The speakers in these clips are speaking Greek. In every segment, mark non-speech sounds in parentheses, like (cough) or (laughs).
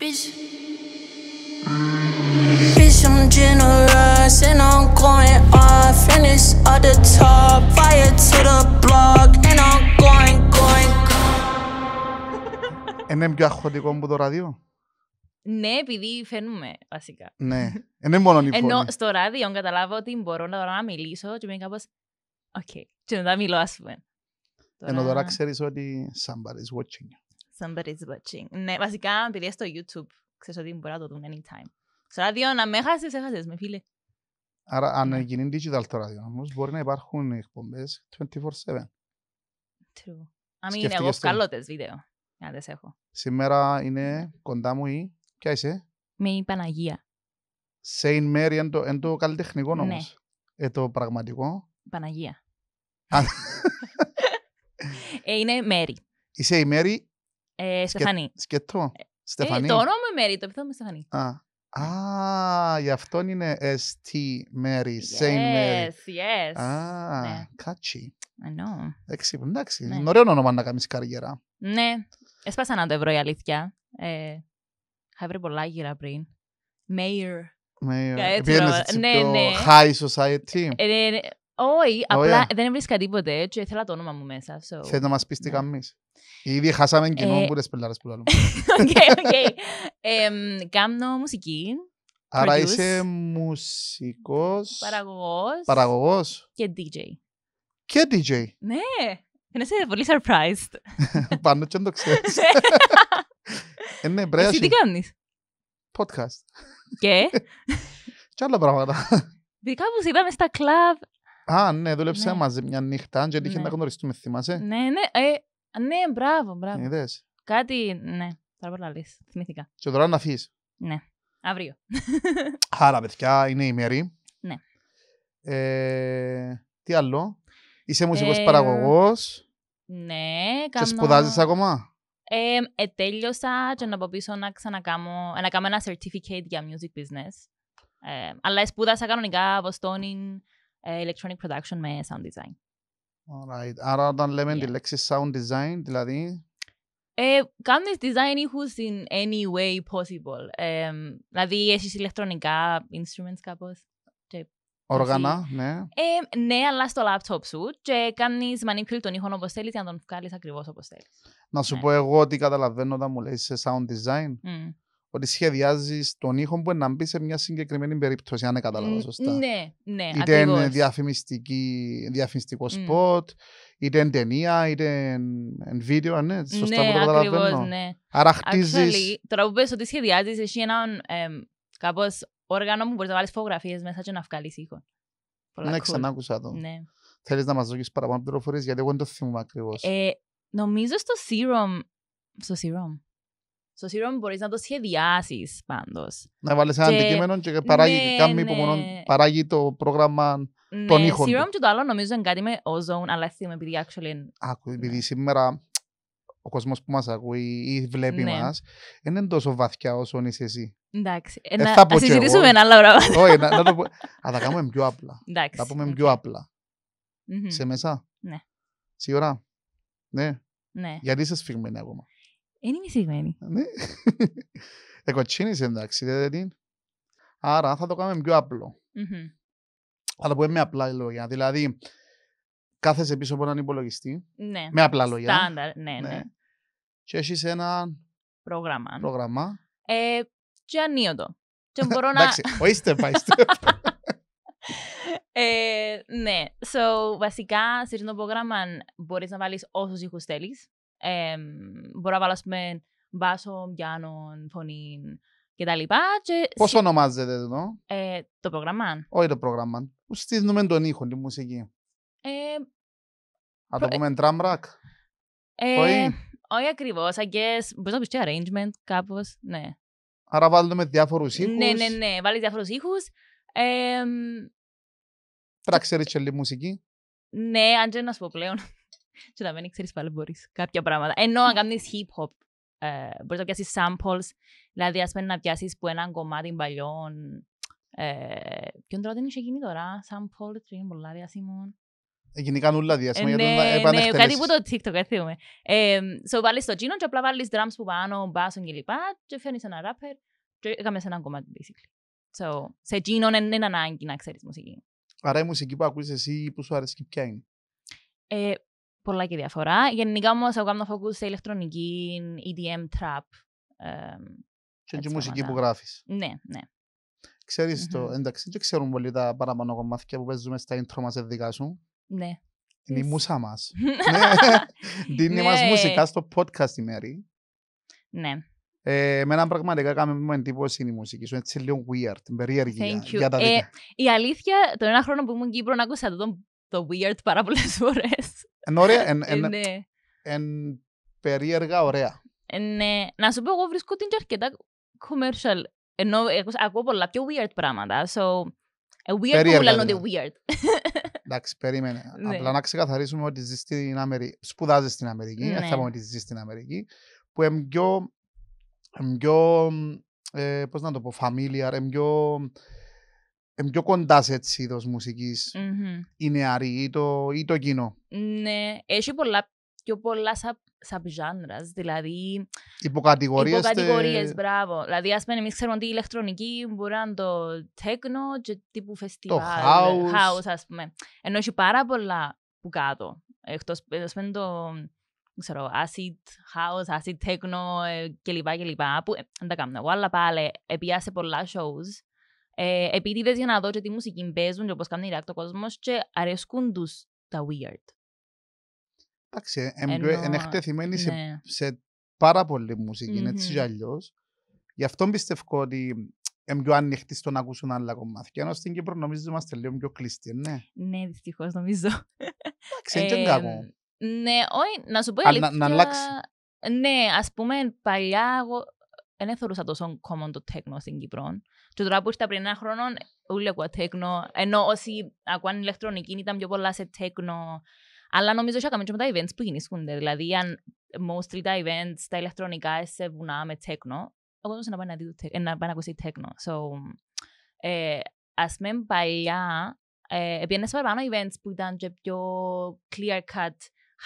Bitch. Bitch, I'm generous and I'm going off. And it's at the top, fire to the block. And I'm going, going, Είναι πιο αγχωτικό που το ραδιό. Ναι, επειδή φαίνουμε βασικά. Ναι, είναι μόνο η Ενώ στο ράδιο καταλάβω ότι μπορώ να, να μιλήσω και είμαι κάπως «Οκ» okay. και μετά μιλώ ας πούμε. Ενώ τώρα ξέρεις ότι somebody's watching you. Somebody's watching. Ναι, βασικά επειδή στο YouTube ξέρεις ότι μπορώ να το δουν anytime. Στο ράδιο να με έχασες, έχασες με φίλε. Άρα αν γίνει digital το ράδιο όμως μπορεί να υπάρχουν εκπομπές 24-7. True. Αν είναι εγώ βγάλω βίντεο. Να τες έχω. Σήμερα είναι κοντά μου η... Ποια είσαι? Με η Παναγία. Σέιν Μέρι, είναι το, εν το καλλιτεχνικό όμως. Ναι. Ε, το πραγματικό. Παναγία. ε, είναι Μέρι. Είσαι η Μέρι ε, ε, Στεφανή. Σκετό. Στεφανή. Ε, το όνομα Μέρι, το επιθέτω με Στεφανή. Α. Ναι. Α, γι' αυτό είναι ST Mary, Saint Mary. Yes, yes. Α, ναι. κάτσι. Εντάξει, εντάξει. Ναι. Είναι ωραίο όνομα να κάνεις καριέρα. Ναι, έσπασα να το ευρώ η αλήθεια. Ε, είχα βρει πολλά γύρα πριν. Mayor. Mayor. Επειδή Ναι, Ναι, high society. Ε, όχι, απλά δεν βρίσκα τίποτε και ήθελα το όνομα μου μέσα. So... να μας πεις τι ναι. κάνεις. Ήδη χάσαμε ε, κοινό που δεν πελάρες που λάλλουμε. (laughs) Οκ, οκ. Κάνω μουσική. Άρα είσαι μουσικός. Παραγωγός. Και DJ. Και DJ. Ναι. Φαίνεσαι πολύ surprised. (laughs) Πάνω και το ξέρεις. Ναι. Ε, ναι, είναι μπρέα. Εσύ τι κάνεις. Podcast. Και. (laughs) Και άλλα πράγματα. που είδαμε στα κλαβ, Α, ναι, δούλεψα ναι. μαζί μια νύχτα και είχε ναι. να γνωριστούμε, θυμάσαι. Ναι, ναι, ε, ναι, μπράβο, μπράβο. Είδες. Κάτι, ναι, πάρα να λες, θυμήθηκα. Και τώρα να φύγεις. Ναι, αύριο. (laughs) Άρα, παιδιά, είναι η μέρη. Ναι. Ε, τι άλλο, είσαι μουσικός ε, παραγωγός. Ναι, κάνω... Και σπουδάζεις ακόμα. Ε, ε, τέλειωσα και να πω πίσω να ξανακάμω, ε, να κάνω ένα certificate για music business. Ε, αλλά σπούδασα κανονικά Βοστόνιν, ε, electronic production με sound design. Alright. Άρα όταν λέμε yeah. τη λέξη sound design, δηλαδή... Ε, κάνεις design ήχους in any way possible. Ε, δηλαδή έχεις ηλεκτρονικά instruments κάπως. Όργανα, ναι. Ε, ναι, αλλά στο laptop σου και κάνεις manipulate τον ήχο όπως θέλεις για να τον βγάλεις ακριβώς όπως θέλεις. Να σου ναι. πω εγώ ότι καταλαβαίνω όταν μου λέει σε sound design. Mm ότι σχεδιάζεις τον ήχο που να μπει σε μια συγκεκριμένη περίπτωση, αν κατάλαβα σωστά. Ναι, ναι, Είτε ακριβώς. είναι διαφημιστική, διαφημιστικό σποτ, mm. είτε είναι ταινία, είτε είναι βίντεο, ναι, σωστά ναι, που το ναι, καταλαβαίνω. Ακριβώς, ναι. Άρα χτίζεις... τώρα που πες ότι σχεδιάζεις, εσύ ένα ε, όργανο που μπορείς να βάλεις φωτογραφίες μέσα και να βγάλεις ήχο. Πολλά ναι, ξανά ακούσα το. Ναι. Θέλεις να μας δώσεις παραπάνω πληροφορίες, γιατί εγώ δεν το θυμούμαι ακριβώς. Ε, νομίζω στο Serum, στο Serum, στο σύρον μπορείς να το σχεδιάσεις πάντως. Να βάλεις ένα αντικείμενο και παράγει, ναι, κάνει ναι. Υπομονών, παράγει το πρόγραμμα ναι, των ήχων. Ναι, και το άλλο νομίζω είναι κάτι με ozone, αλλά θυμάμαι επειδή actually... Άκου, επειδή σήμερα ο κόσμος που μας ακούει ή βλέπει ναι. μας, δεν είναι τόσο βαθιά όσο είσαι εσύ. Εντάξει. Ε, ε να, συζητήσουμε ένα άλλο πράγμα. Όχι, να, να το πω. Α, θα κάνουμε πιο απλά. Εντάξει. Τα πούμε πιο απλα ενταξει Θα πουμε πιο απλα mm hmm Σε μέσα. Ναι. Σίγουρα. Ναι. ναι. Γιατί είσαι σφιγμένη ακόμα. Είναι μυθισμένη. Ναι. (laughs) Εκοτσίνησε εντάξει, δεν την. Άρα θα το κάνουμε πιο απλό. Θα το πούμε με απλά λόγια. Δηλαδή, κάθεσαι πίσω από έναν υπολογιστή. Ναι. Με απλά λόγια. Στάνταρ, ναι, ναι. ναι. Και έχεις ένα πρόγραμμα. πρόγραμμα. Ε, και ανοίγω Και μπορώ να... Εντάξει, ο είστε, by (laughs) ε, ναι, so, βασικά σε αυτό το πρόγραμμα μπορείς να βάλεις όσους ήχους θέλεις ε, μπορώ να βάλω, ας βάσο, πιάνο, φωνή κτλ. Και... Πώς ονομάζεται εδώ? Ε, το πρόγραμμα. Όχι το πρόγραμμα. Πώς στείλουμε τον ήχο, τη μουσική. Ε, Α το ε, πούμε drum rack. Ε, όχι. Όχι ακριβώς, I guess. Μπορείς να πεις και arrangement κάπως. ναι. Άρα βάλουμε διάφορους ήχους. Ναι, ναι, ναι, βάλεις διάφορους ήχους. Ε, Τώρα ξέρεις και μουσική. Ναι, αν να σου πω πλέον. Και να μην ξέρεις πάλι μπορείς κάποια πράγματα. Ενώ αν κανεις hip hop, ε, μπορείς να πιάσεις samples, δηλαδή ας πούμε να πιάσεις που ένα κομμάτι παλιών. Ε, ποιον τρόπο δεν είχε γίνει τώρα, sample, τρία πολλά διασημών. Έγινε κανούλα διάσημα, γιατί επανεκτελέσεις. Ναι, ναι κάτι που το TikTok έθιουμε. Ε, so βάλεις το τζίνο και απλά βάλεις drums που πάνω, και λοιπά Και φέρνεις ένα rapper και έκαμες σε ένα κομμάτι, basically. So, σε τζίνο είναι ανάγκη να ξέρεις μουσική. Άρα η μουσική που ακούεις εσύ που σου αρέσει ποια είναι. Ε, πολλά και διαφορά. Γενικά όμως, εγώ κάνω focus σε ηλεκτρονική, EDM, trap. Ε, και τη μουσική που γράφεις. Ναι, ναι. ξερει το, εντάξει, δεν ξέρουν πολύ τα παραπάνω κομμάτια που παίζουμε στα intro μας, δικά σου. Ναι. Είναι η μουσα μας. (laughs) Ναι. Δίνει μας ναι. μουσικά στο podcast η μέρη. Ναι. Ε, εμένα πραγματικά κάμε με εντύπωση είναι η μουσική σου, έτσι λίγο weird, περίεργη για, για τα ε, δικά. Ε, η αλήθεια, τον ένα χρόνο που ήμουν Κύπρο, άκουσα τον το weird πάρα πολλές (laughs) φορές. Είναι ωραία. Ε, ναι. Εν, περίεργα ωραία. Ε, ναι. Να σου πω, εγώ βρίσκω την και αρκετά commercial. Ενώ ακούω πολλά πιο weird πράγματα. So, a ε, weird που λένε weird. (laughs) Εντάξει, περίμενε. Ναι. Απλά να ξεκαθαρίσουμε ότι ζεις στην Αμερική. Σπουδάζεις στην Αμερική. Ναι. θα πούμε ότι ζεις στην Αμερική. Που είναι πιο. πώς να το πω, familiar, είναι πιο είναι πιο κοντά σε έτσι είδος μουσικής mm-hmm. η νεαρή ή το, ή το κοινό. Ναι, έχει πολλά, πιο πολλά σα, σαμπζάνρας, δηλαδή υποκατηγορίες. Υποκατηγορίες, τε... μπράβο. Δηλαδή ας πούμε εμείς ξέρουμε ότι η ηλεκτρονική μπορεί να είναι το η το κοινο ναι εχει πολλα πιο πολλα subgenres, σαμπζανρας δηλαδη υποκατηγοριες υποκατηγοριες τε μπραβο δηλαδη ας πουμε εμεις ξερουμε οτι η ηλεκτρονικη μπορει να ειναι το τεκνο και τύπου φεστιβάλ. Το house. house ας πούμε. Ενώ έχει πάρα πολλά που κάτω. Εκτός πούμε το ξέρω, acid house, acid techno ε, κλπ. κλπ. Που δεν ε, τα κάνω εγώ, αλλά πάλι επίασε πολλά shows ε, δεν για να δω και τι μουσική παίζουν και πώς κάνουν react ο κόσμος και αρέσκουν τους τα weird. Εντάξει, είναι ενεχτεθειμένη σε, ναι. σε πάρα πολλή μουσική, mm-hmm. έτσι κι αλλιώς. Γι' αυτό πιστεύω ότι είναι πιο ανοιχτή στο να ακούσουν άλλα κομμάτια. Ενώ στην Κύπρο νομίζω είμαστε λίγο πιο κλείστη. ναι. Ναι, δυστυχώς νομίζω. Εντάξει, δεν ε, κάπου. Ναι, όχι, να σου πω η αλήθεια. Να αλλάξει. Ναι, ας πούμε, παλιά δεν θεωρούσα τόσο common το τέκνο στην Κύπρο. Και τώρα που ήρθα πριν ένα χρόνο, όλοι ακούω τέκνο. Ενώ όσοι ακούαν ηλεκτρονική ήταν πιο πολλά σε τέκνο. Αλλά νομίζω ότι έκαμε και με τα events που γίνησκονται. Δηλαδή, αν mostly τα events, τα ηλεκτρονικά σε βουνά με τέκνο, ο κόσμος να πάει να, δει, να, πάει να ακούσει τέκνο. So, ε, ας πούμε παλιά, ε, είναι σε παραπάνω events που ήταν και πιο clear cut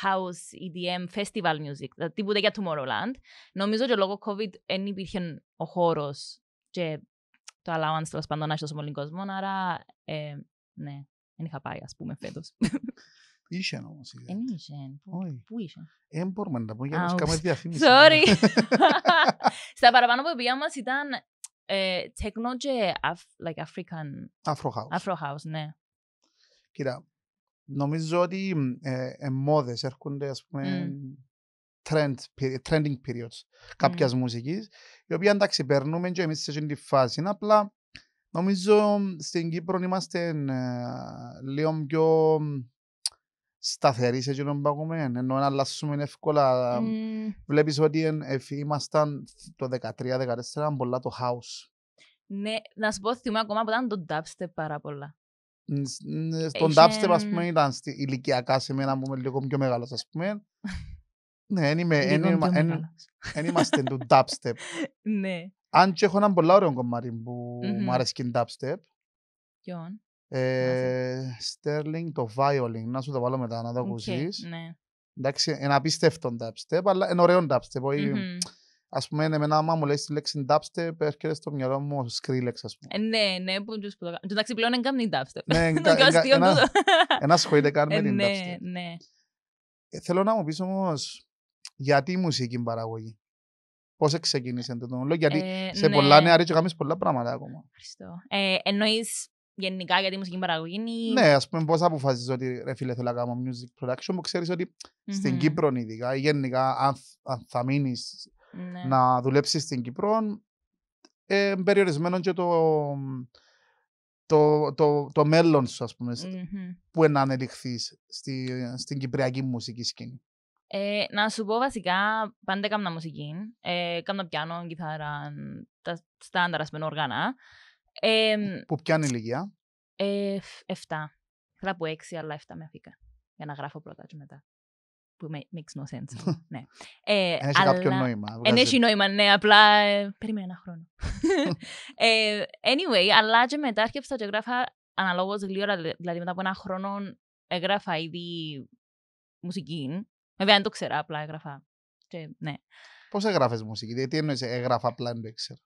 house, EDM, festival music, τίποτα για Tomorrowland. Νομίζω ότι λόγω COVID δεν υπήρχε ο χώρος και το allowance τέλος πάντων να έχει τόσο πολύ κόσμο. Άρα, ε, ναι, δεν είχα πάει, ας πούμε, φέτος. (laughs) Είχε όμω. Δεν είχε. Πού είχε. Δεν μπορούμε να πούμε για να κάνουμε διαφήμιση. Sorry. Ναι. (laughs) Στα παραπάνω που πήγαμε ήταν τέκνο ε, και like African. Afro house. Afro house, ναι. Κοίτα, νομίζω ότι ε, ε, μόδες έρχονται, ας πούμε, mm. trend, trending periods κάποιας mm. μουσικής, η οποία εντάξει περνούμε και εμείς σε αυτή τη φάση, απλά νομίζω στην Κύπρο είμαστε ε, λίγο πιο σταθεροί σε αυτό που ακούμε, ενώ να αλλάσουμε εύκολα. Mm. Βλέπεις ότι ε, ήμασταν το 2013-2014 πολλά το house. Ναι, να σου πω θυμάμαι ακόμα που ήταν το dubstep πάρα πολλά. Στον dubstep, ας πούμε, ήταν ηλικιακά σε μένα που είμαι λίγο πιο μεγάλος, ας πούμε. Ναι, δεν είμαστε του dubstep. (laughs) Ναι. Αν και έχω έναν πολύ ωραίο κομμάτι που μου αρέσει και είναι dubstep. Ποιον? Ε, Sterling, το violin, να σου το βάλω μετά να το ακούσεις. Ναι. Εντάξει, είναι απίστευτο dubstep, αλλά είναι ωραίο dubstep. Ας πούμε, εμένα άμα μου λες τη λέξη dubstep, έρχεται στο μυαλό μου ο Skrillex, ας πούμε. Ε, ναι, ναι, που τους που το κάνω. Εντάξει, πλέον δεν κάνουν dubstep. Ναι, (laughs) ένα σχολείο καν ε, με την ναι, dubstep. Ναι, ε, Θέλω να μου πεις όμως, γιατί η μουσική παραγωγή. Πώς ξεκίνησε το τον λόγο, Γιατί σε ναι. πολλά νέα ρίτσο κάνει πολλά πράγματα ακόμα. Ευχαριστώ. Ε, Εννοείς γενικά γιατί η μουσική παραγωγή. Είναι... Ναι, ας πούμε, πώς αποφασίζεις ότι ρε φίλε θέλω να κάνω music production, που ξέρεις στην Κύπρο ειδικά, γενικά, αν, αν θα μείνεις ναι. να δουλέψεις στην Κύπρο, ε, περιορισμένο και το, το, το, το μέλλον σου, ας πούμε, mm-hmm. που να ανελιχθείς στη, στην κυπριακή μουσική σκηνή. Ε, να σου πω βασικά, πάντα έκανα μουσική, ε, έκανα πιάνο, κιθάρα, τα στάνταρα σπεν όργανα. που πιάνει ηλικία? Ε, 7. Θα από έξι αλλά εφτά με αφήκα. Για να γράφω πρώτα και μετά που makes no sense. (laughs) ναι. Ε, έχει αλλά... κάποιο νόημα. Ε, ναι, έχει νόημα, ναι, απλά ε, περίμενα ένα χρόνο. (laughs) ε, anyway, αλλά και μετά έρχεψα και γράφα αναλόγως λίγο, δηλαδή μετά από ένα χρόνο έγραφα ήδη μουσική. Βέβαια, δεν το ξέρα, απλά έγραφα. Και, ναι. Πώς έγραφες μουσική, δηλαδή, εννοείς έγραφα απλά, δεν το ήξερα.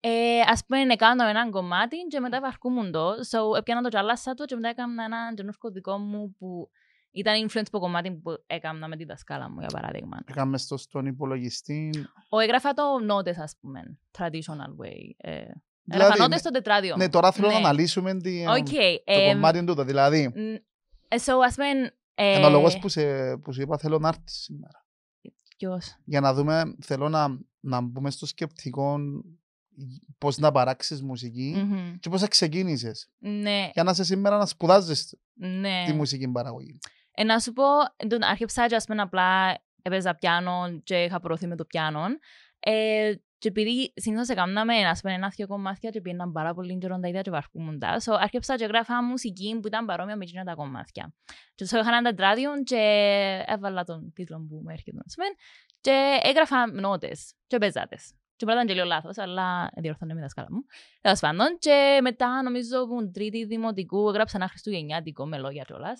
Ε, ας πούμε, έκανα ένα κομμάτι και μετά βαρκούμουν το. So, έπιανα το και αλλάσα το και μετά έκανα ένα γεννούσκο δικό μου που ήταν influence που κομμάτι που έκανα με τη δασκάλα μου, για παράδειγμα. Έκαμε στο στον υπολογιστή. Ο έγραφα το νότε, ας πούμε. Traditional way. Ε, δηλαδή, έγραφα νότε ναι, στο τετράδιο. Ναι, τώρα θέλω ναι. να αναλύσουμε τη, okay, το εμ... κομμάτι τούτο. Δηλαδή. Ε, so, ας πούμε. Ε, Ενώ λόγο που, σε, που σου είπα θέλω να έρθεις σήμερα. Ποιος? Για να δούμε, θέλω να, να μπούμε στο σκεπτικό πώς να παράξεις μουσική mm-hmm. και πώς ξεκίνησες. Ναι. Για να είσαι σήμερα να σπουδάζεις ναι. τη μουσική παραγωγή. Ε, να σου πω, τον άρχιψα πούμε απλά έπαιζα πιάνο και είχα προωθεί με το πιάνο. Ε, και επειδή συνήθως έκαναμε ένα πούμε ένα κομμάτια και πήγαιναν πάρα πολύ καιρό τα ίδια και βαρκούμουν τα. So, άρχισα και γράφα μουσική που ήταν παρόμοια με εκείνα τα κομμάτια. Και το είχα τα τράδιο και έβαλα τον τίτλο που μου έρχεται να σημαίνει και έγραφα νότες και πεζάτες. Και πράγματι ήταν και λίγο λάθος, αλλά διορθώνω με τα σκάλα μου. Τέλος πάντων, και μετά νομίζω που τρίτη δημοτικού έγραψα ένα χριστουγεννιάτικο με λόγια κιόλας.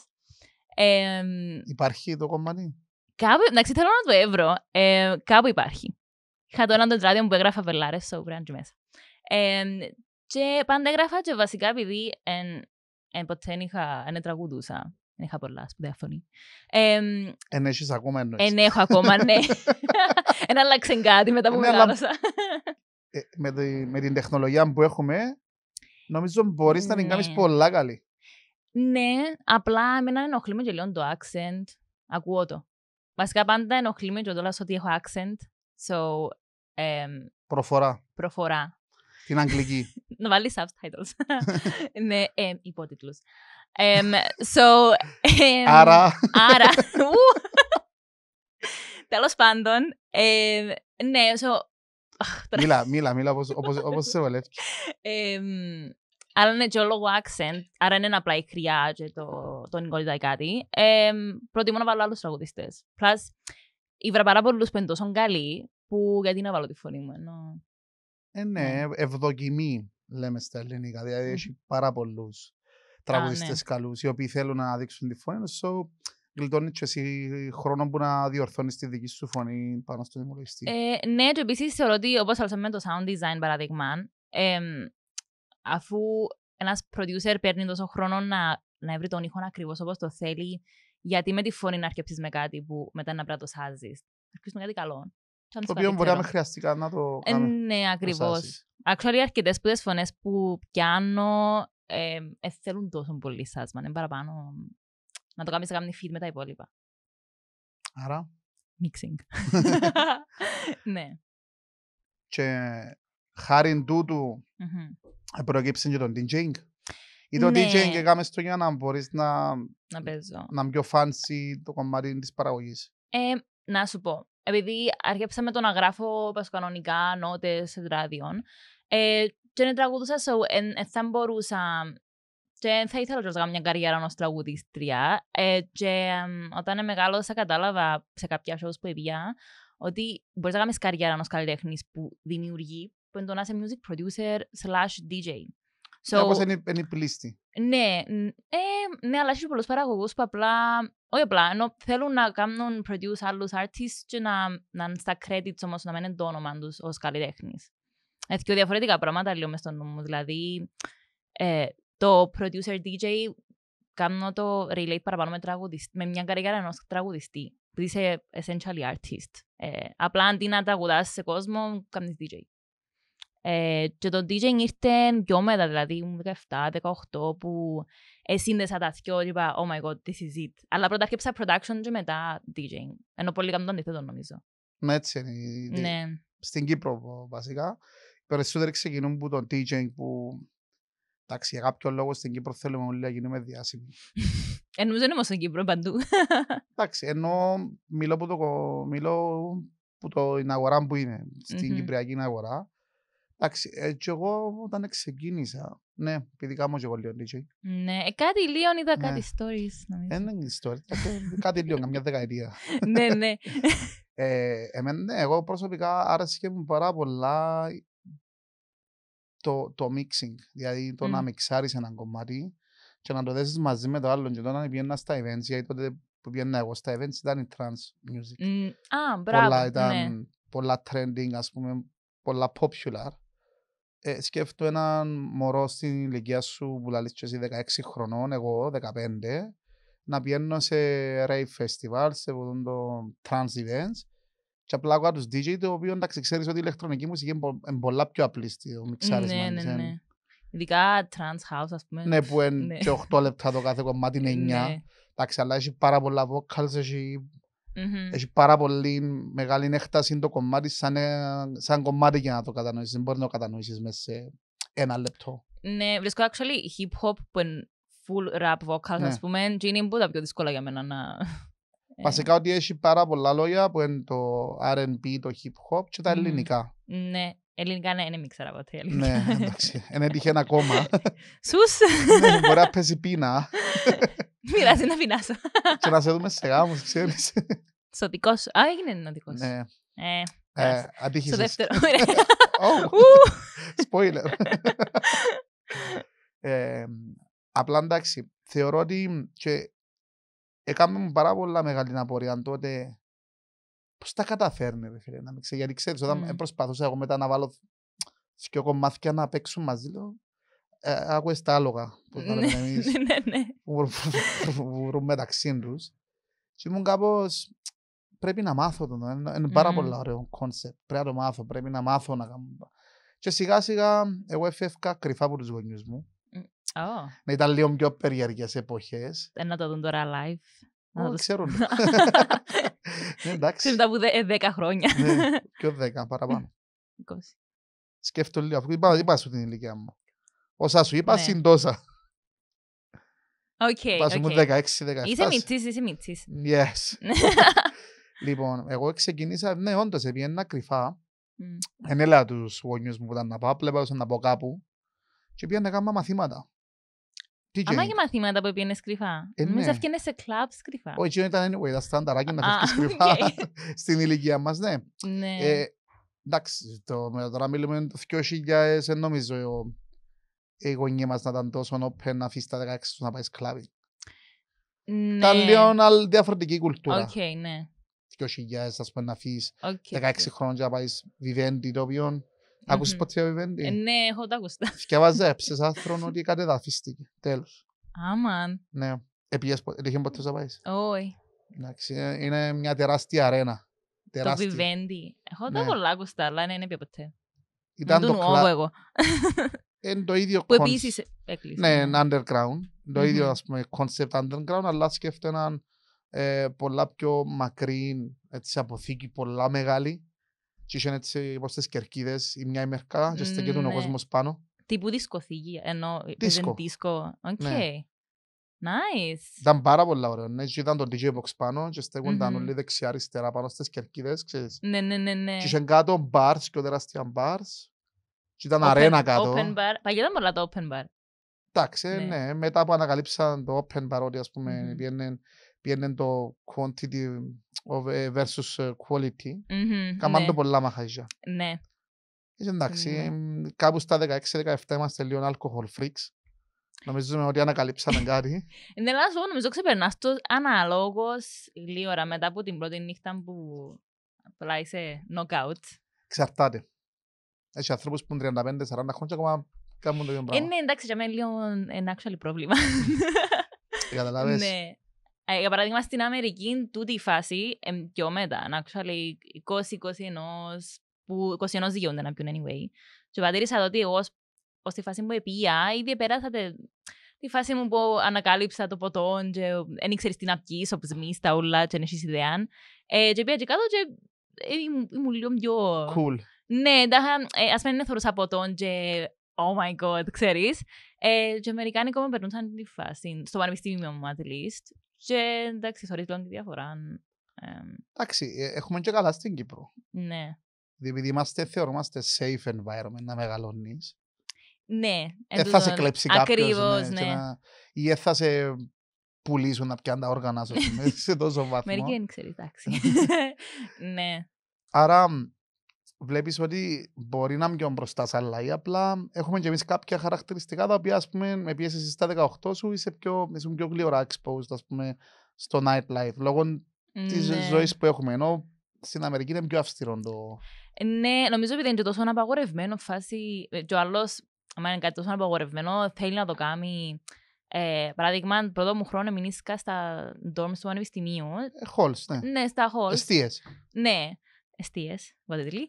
Ε, υπάρχει το κομμάτι. Κάπου, εντάξει, θέλω να το έβρω. Ε, κάπου υπάρχει. Είχα το έναν τετράδιο τράδιο μου που έγραφα βελάρες στο Grand μέσα. Ε, και πάντα έγραφα και βασικά επειδή εν, εν ποτέ είχα, εν τραγουδούσα. Εν είχα πολλά σπουδαία φωνή. Εν έχεις ακόμα εννοείς. Εν έχω ακόμα, ναι. (laughs) εν άλλαξε κάτι μετά που ναι, μεγάλωσα. Ε, με, με την τεχνολογία που έχουμε, νομίζω μπορείς να την ναι. κάνεις πολλά καλή. Ναι, απλά με ενοχλεί με και λίγο το accent. Ακούω το. Βασικά πάντα ενοχλεί με και το ότι έχω accent. So, um, προφορά. Προφορά. Την αγγλική. (laughs) Να βάλεις subtitles. (laughs) ναι, ε, υπότιτλους. Um, so, um, άρα. άρα. (laughs) Τέλος πάντων, ε, ναι, so, Μίλα, μίλα, μίλα, όπως, όπως, όπως σε βολεύει. Αλλά είναι και λόγω accent, άρα είναι απλά η χρειά και το, το νοικότητα ή κάτι. Ε, προτιμώ να βάλω άλλους τραγουδιστές. Plus, ήβρα πάρα πολλούς που είναι τόσο καλοί, που γιατί να βάλω τη φωνή μου, ενώ... Ε, ναι, ναι. ευδοκιμή λέμε στα ελληνικά, δηλαδή έχει πάρα πολλούς ναι. τραγουδιστές καλούς, οι οποίοι θέλουν να δείξουν τη φωνή, so γλιτώνεις και εσύ χρόνο που να διορθώνεις τη δική σου φωνή πάνω στον υπολογιστή. Ε, ναι, και επίσης θεωρώ ότι όπως άλλωστε με το sound design παραδείγμα, ε, αφού ένας producer παίρνει τόσο χρόνο να, να βρει τον ήχο ακριβώς όπως το θέλει, γιατί με τη φωνή να αρκεψεί με κάτι που μετά να πρατοσάζει. να το σάζεις. Αρκεψεί με κάτι καλό. Το οποίο μπορεί να με χρειαστεί να το ε, ναι, ακριβώ. Actually, αρκετέ σπουδέ φωνές που πιάνω ε, ε, θέλουν τόσο πολύ σάσμα. Είναι παραπάνω να το κάνεις να κάνεις feed με τα υπόλοιπα. Άρα. Μίξινγκ. (laughs) ναι. Και χάρη τούτου mm-hmm. προκύψει και τον DJing. Ή το ναι. DJing κάμε στο για να μπορείς να, να, παίζω. να πιο φάνσει το κομμάτι της παραγωγής. Ε, να σου πω, επειδή άρχισα με το να γράφω πασκανονικά νότες σε τράδιον, ε, και να τραγουδούσα, so, εν, θα μπορούσα και θα ήθελα να κάνω μια καριέρα ως τραγουδίστρια. Ε, και ε, όταν μεγάλωσα κατάλαβα σε κάποια shows που πήγα ότι μπορείς να κάνεις καριέρα ως καλλιτέχνης που δημιουργεί που είναι το να είσαι music producer slash DJ. Ναι, so, Όπως είναι, είναι πλήστη. Ναι, ε, ναι, αλλά έχει πολλούς παραγωγούς που απλά, όχι απλά, ενώ θέλουν να κάνουν produce άλλους artists και να, να είναι στα credits όμως να μένουν το όνομα τους ως καλλιτέχνης. Έτσι και διαφορετικά πράγματα λέω μες στο νου μου, δηλαδή ε, το producer DJ κάνω το relate παραπάνω με, με μια καριέρα ενός τραγουδιστή, που είσαι essentially artist. Ε, απλά αντί να τραγουδάς σε κόσμο, κάνεις DJ. Ε, και το DJ ήρθε πιο μετά, δηλαδή ήμουν 17-18 που σύνδεσα τα δυο και είπα «Oh my god, this is it». Αλλά πρώτα έρχεψα production και μετά DJ, Ενώ πολύ κάνω το αντίθετο νομίζω. Ναι, έτσι είναι. Ναι. Στην Κύπρο βασικά. Οι περισσότεροι ξεκινούν που το DJing που... Εντάξει, για κάποιο λόγο στην Κύπρο θέλουμε όλοι να γίνουμε διάσημοι. (laughs) Εννοούμε δεν είμαστε στην Κύπρο παντού. (laughs) Εντάξει, ενώ μιλώ που το, μιλώ που το, την αγορά που είναι, στην mm-hmm. Κυπριακή αγορά Εντάξει, ε, και εγώ όταν ξεκίνησα, ναι, επειδή κάμω και εγώ λίγο DJ. Ναι, ε, ναι, κάτι λίγο είδα κάτι stories. Ένα είναι κάτι λίγο, καμιά δεκαετία. (laughs) Ναι, ναι. (laughs) Ε, Εμένα, εγώ προσωπικά άρεσε και μου πάρα πολλά το, το mixing, δηλαδή το mm. να μιξάρεις ένα κομμάτι και να το δέσεις μαζί με το άλλο και όταν πήγαινα στα events, γιατί τότε που πήγαινα εγώ στα events ήταν η trans music. Α, mm. ah, μπράβο, πολλά, ήταν, ναι. Πολλά trending, ας πούμε, πολλά popular ε, σκέφτω έναν μωρό στην ηλικία σου που λαλείς και εσύ 16 χρονών, εγώ 15, να πηγαίνω σε rave festival, σε το trans events και απλά ακούω τους DJ, το οποίο εντάξει ξέρεις ότι η ηλεκτρονική μουσική είναι πολλά πιο απλή στο μιξάρισμα. Ναι, ναι, ναι. Ειδικά trans house ας πούμε. Ναι, που είναι και 8 λεπτά το κάθε κομμάτι, είναι 9. Εντάξει, αλλά έχει πάρα πολλά vocals, έχει Mm-hmm. Έχει πάρα πολύ μεγάλη έκταση το κομμάτι σαν, ε, σαν κομμάτι για να το κατανοήσεις. Δεν μπορεί να το κατανοήσεις μέσα σε ένα λεπτό. Ναι, βρίσκω actually hip-hop που είναι full rap vocals, ναι. ας πούμε, και είναι πολύ πιο δύσκολα για μένα να... Ε. Βασικά ότι έχει πάρα πολλά λόγια που είναι το R&B, το hip-hop και τα ελληνικά. Ναι, Ελληνικά ναι, δεν ήξερα ποτέ. Ναι, εντάξει. Εν ναι, έτυχε ένα κόμμα. Σους. Ναι, μπορεί να πέσει πείνα. Μοιράζει να πεινάσω. Και να σε δούμε σε γάμους, ξέρεις. Σωτικός. Α, έγινε νοτικός. Ναι. Ε, ε Στο δεύτερο. Σπόιλερ. Απλά εντάξει, θεωρώ ότι και έκαμε πάρα πολλά μεγάλη απορία τότε Πώς τα καταφέρνει, ρε φίλε, να μην ξέρει. Γιατί ξέρεις, όταν mm. προσπαθούσα εγώ μετά να βάλω εγώ κομμάτια να παίξω μαζί, λέω. Ε, Άκουε τα άλογα που τα ναι, λέμε (laughs) ναι, εμείς. Ναι, ναι. Που βρούμε μεταξύ τους. Και ήμουν κάπως. Πρέπει να μάθω το. Είναι πάρα πολύ ωραίο κόνσεπτ. Πρέπει να το μάθω. Πρέπει να μάθω να κάνω. Και σιγά σιγά εγώ έφευκα κρυφά από τους γονεί μου. Να ήταν λίγο πιο περίεργες εποχές. Δεν να το δουν τώρα live. δεν το ξέρουν. (laughs) Ε, εντάξει. τα που 10 ε, χρόνια. Ναι, (laughs) πιο 10 παραπάνω. 20. Σκέφτο λίγο, αφού είπα, είπα σου την ηλικία μου. Όσα σου είπα, ναι. συν τόσα. Οκ. Πάσου μου 16-17. Είσαι μητσής, είσαι μητσής. Yes. (laughs) Λοιπόν, εγώ ξεκινήσα, ναι, όντως, είναι κρυφά. Δεν έλα τους γονιούς μου που ήταν να πάω, πλέπα να πάω κάπου. Και πήγα να κάνω μαθήματα. Άμα και μαθήματα που πήγαινες κρυφά. Ε, Εμείς ναι. σε κλαμπ κρυφά. Όχι, ήταν anyway, ε, τα στάνταράκια να φεύγεις κρυφά στην ηλικία μας, ναι. ναι. Ε, εντάξει, το, τώρα μιλούμε το 2000, δεν νομίζω οι γονείς μας να ήταν τόσο open να αφήσει τα 16 να πάει σκλάβι. Ναι. Ήταν λίγο διαφορετική κουλτούρα. Οκ, okay, ναι. 2000, ας πούμε, να αφήσεις okay. 16 χρόνια να πάεις βιβέντη το οποίο... Ακούσεις ποτέ βιβέντη. Ε, ναι, έχω τα ακουστά. (laughs) Σκευάζε, ψες άθρων ότι κατεδαφίστηκε. Τέλος. Αμάν. Ναι. Επίγες ποτέ, είχε ποτέ να πάεις. Όχι. Εντάξει, ε, είναι μια τεράστια αρένα. Το βιβέντη. Έχω τα ναι. πολλά ακουστά, αλλά ναι, δεν πιο ποτέ. Ήταν το εγώ. (laughs) Είναι το ίδιο Που επίσης έκλεισε. Ναι, είναι underground. Το ίδιο, ας πούμε, concept underground, αλλά σκέφτε έναν ε, πολλά πιο μακρύ, έτσι, αποθήκη, πολλά μεγάλη και είχαν έτσι όπως τις κερκίδες η μια η και στεκέτουν ο ναι. κόσμος πάνω. Τύπου δισκοθήκη, ενώ παίζουν ε, ε, δίσκο. Οκ. Nice. Ναι. Ήταν πάρα πολλά ωραίο, ναι, και ήταν το DJ Box πάνω και στέκονταν όλοι δεξιά αριστερά πάνω στις κερκίδες, ξέρεις. Ναι, ναι, ναι, ναι. Και είχαν κάτω bars και τεράστια bars. Και ήταν αρένα κάτω. Open bar. Παγιέταν πολλά τα open bar. Εντάξει, ναι. ναι. Μετά που ανακαλύψαν το open bar, ότι ας πούμε, mm πιένε το quantity of, ε, versus ε, quality, mm-hmm, καμάν ναι. το πολλά μαχαζιά. Ναι. Είσαι ναι. κάπου στα 16-17 είμαστε λίγο alcohol freaks. Νομίζουμε ότι ανακαλύψαμε (laughs) κάτι. Είναι ένα λόγο, νομίζω ξεπερνάς το αναλόγως λίγο ώρα μετά από την πρώτη νύχτα που απλά είσαι knockout. Ξαρτάται. Έχει ανθρώπους που ειναι 35-40 χρόνια ακόμα κάνουν το ίδιο ε, πράγμα. Ε, ναι, εντάξει, για μένα είναι λίγο ένα actual πρόβλημα. Καταλάβες. Ναι. Ε, για παράδειγμα, στην Αμερική, τούτη η φάση πιο μετά, actually 20-21, που 21 δικαιούνται να πιούν anyway. Και παρατήρησα ότι εγώ ως τη φάση μου επία, ήδη πέρασα τη φάση μου που ανακάλυψα το ποτό και δεν ήξερες τι να πιείς, όπως εμείς τα όλα και δεν ιδέα. Ε, και πήγα και κάτω και ε, ήμουν λίγο πιο... Cool. Ναι, ας πούμε είναι θωρούσα ποτό και oh my god, ξέρεις. Ε, και Αμερικάνοι μου περνούσαν τη φάση, στο πανεπιστήμιο μου at least. Και εντάξει, θεωρείς πλέον τη διαφορά. Εντάξει, ε, έχουμε και καλά στην Κύπρο. Ναι. Επειδή είμαστε, θεωρούμαστε safe environment να μεγαλώνεις. Ναι. Δεν θα σε κλέψει κάποιος. ναι. ναι. Ή ε, θα σε πουλήσουν να πιάνουν τα όργανα σε τόσο βαθμό. Μερικοί δεν ξέρεις, εντάξει. (laughs) ναι. Άρα βλέπεις ότι μπορεί να είμαι πιο μπροστά σε άλλα. Απλά έχουμε και εμείς κάποια χαρακτηριστικά τα οποία, ας πούμε, με πιέσει στα 18 σου είσαι πιο, είσαι πιο γλυωρά exposed, ας πούμε, στο nightlife λόγω ναι. τη ζωής που έχουμε. Ενώ στην Αμερική είναι πιο αυστηρό το. Ναι, νομίζω ότι δεν είναι τόσο απαγορευμένο φάση. Ε, και ο άλλος, αν είναι κάτι τόσο απαγορευμένο, θέλει να το κάνει. Ε, παράδειγμα, πρώτο μου χρόνο μηνύσκα στα dorms του ανεπιστημίου. Ε, ναι. Ναι, στα χολ. Εστίες. Ναι. Εστίε, βατετλή.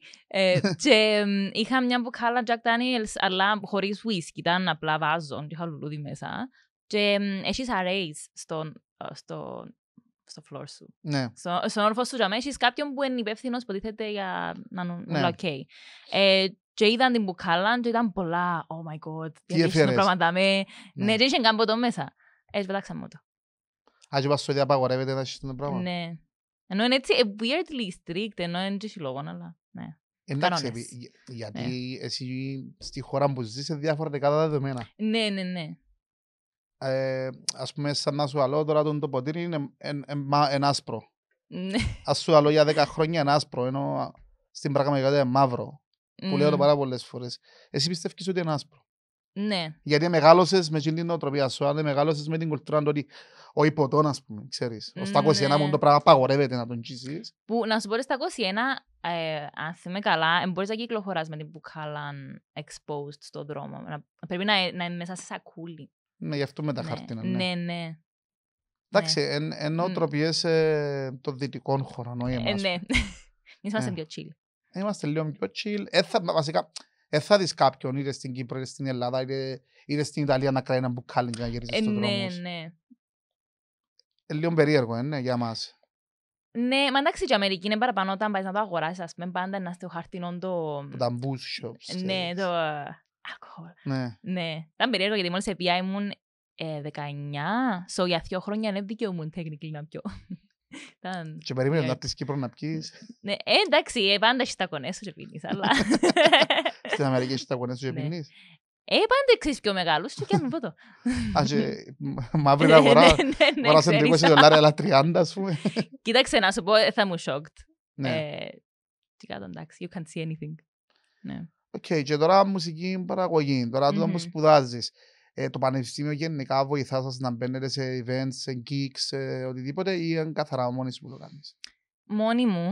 Και είχα μια μπουκάλα Jack Daniels, αλλά χωρίς whisky. Ήταν απλά βάζον και είχα λουλούδι μέσα. Και έχει arrays στον, ε, στο, στο floor σου. Ναι. Στο, στον όρφος σου, για έχεις κάποιον που είναι υπεύθυνος που τίθεται για να είναι οκ. Ε, και είδαν την μπουκάλα και ήταν πολλά. Oh my god. Τι έφερες. πράγματα με. Ναι. ναι, και είχε κάμπο το μέσα. Έτσι ε, πετάξαμε το. Α, και σου ότι να έχεις το πράγμα. Ναι. Ενώ είναι έτσι ε, weirdly strict, ενώ είναι και λόγων, αλλά ναι. Εντάξει, γιατί ναι. εσύ στη χώρα που ζεις σε διάφορα δεκάδα δεδομένα. Ναι, ναι, ναι. Ε, ας πούμε, σαν να σου αλώ τώρα το ποτήρι είναι εν, άσπρο. Ναι. Ας σου αλώ για δέκα χρόνια είναι άσπρο, ενώ στην πραγματικότητα είναι μαύρο. Που λέω το πάρα πολλές φορές. Εσύ πιστεύεις ότι είναι άσπρο. Ναι. Γιατί μεγάλωσες με την νοοτροπία σου, αλλά μεγάλωσες με την κουλτούρα του ότι ο υποτών, ας πούμε, ξέρεις. Ο στα 21 ναι. μου το πράγμα απαγορεύεται να τον τζίζει. Που να σου πω στα 21, ε, αν θυμάμαι καλά, μπορείς να κυκλοφοράς με την μπουκάλαν exposed στον δρόμο. πρέπει να, είναι μέσα σε σακούλι. Ναι, γι' αυτό με τα ναι. χαρτίνα. Ναι, ναι. ναι. Εντάξει, ναι. ενώ τροπιέ ε, των δυτικών χωρών, όχι ε, εμάς. Ναι, (laughs) ναι. Είμαστε πιο chill. Είμαστε λίγο πιο chill. Ε, βασικά, ε, θα δεις κάποιον είτε στην Κύπρο, είτε στην Ελλάδα, είτε, στην Ιταλία να κράει ένα μπουκάλι για να γυρίζει ε, στον ναι, δρόμο. Ναι, ναι. Ε, λίγο περίεργο, ε, ναι, για μας. Ναι, μα εντάξει, η Αμερική είναι παραπάνω όταν πάεις να το αγοράσεις, ας πούμε, πάντα να στο χαρτινό το. Τα booth shops. Ναι, το. Αλκοόλ. Ναι. ναι. Ήταν περίεργο γιατί μόλις επειδή ήμουν ε, 19, so για δύο χρόνια δεν δικαιούμουν τεχνική να πιω. (laughs) Ήταν... Και περίμενε να πει Κύπρος να πιείς. Ναι, ε, εντάξει, ε, πάντα έχεις τα κονέσου και πίνεις, αλλά... (laughs) Στην Αμερική έχεις τα κονέσου και (laughs) ναι. πίνεις. Ε, πάντα ξέρεις πιο μεγάλους και κάνουν Α, Άσε, μαύρη ε, ναι, αγορά, ναι, ναι, σε 20 δολάρια, αλλά 30 ας πούμε. Κοίταξε να σου πω, ε, θα μου σοκτ. Ναι. Ε, τι κάτω εντάξει, you can't see anything. Ναι. Οκ, και τώρα μουσική παραγωγή, τώρα το που σπουδάζεις. το πανεπιστήμιο γενικά βοηθάς σας να μπαίνετε σε events, σε geeks, σε οτιδήποτε ή αν καθαρά μόνη σου που το κάνεις. Μόνη μου,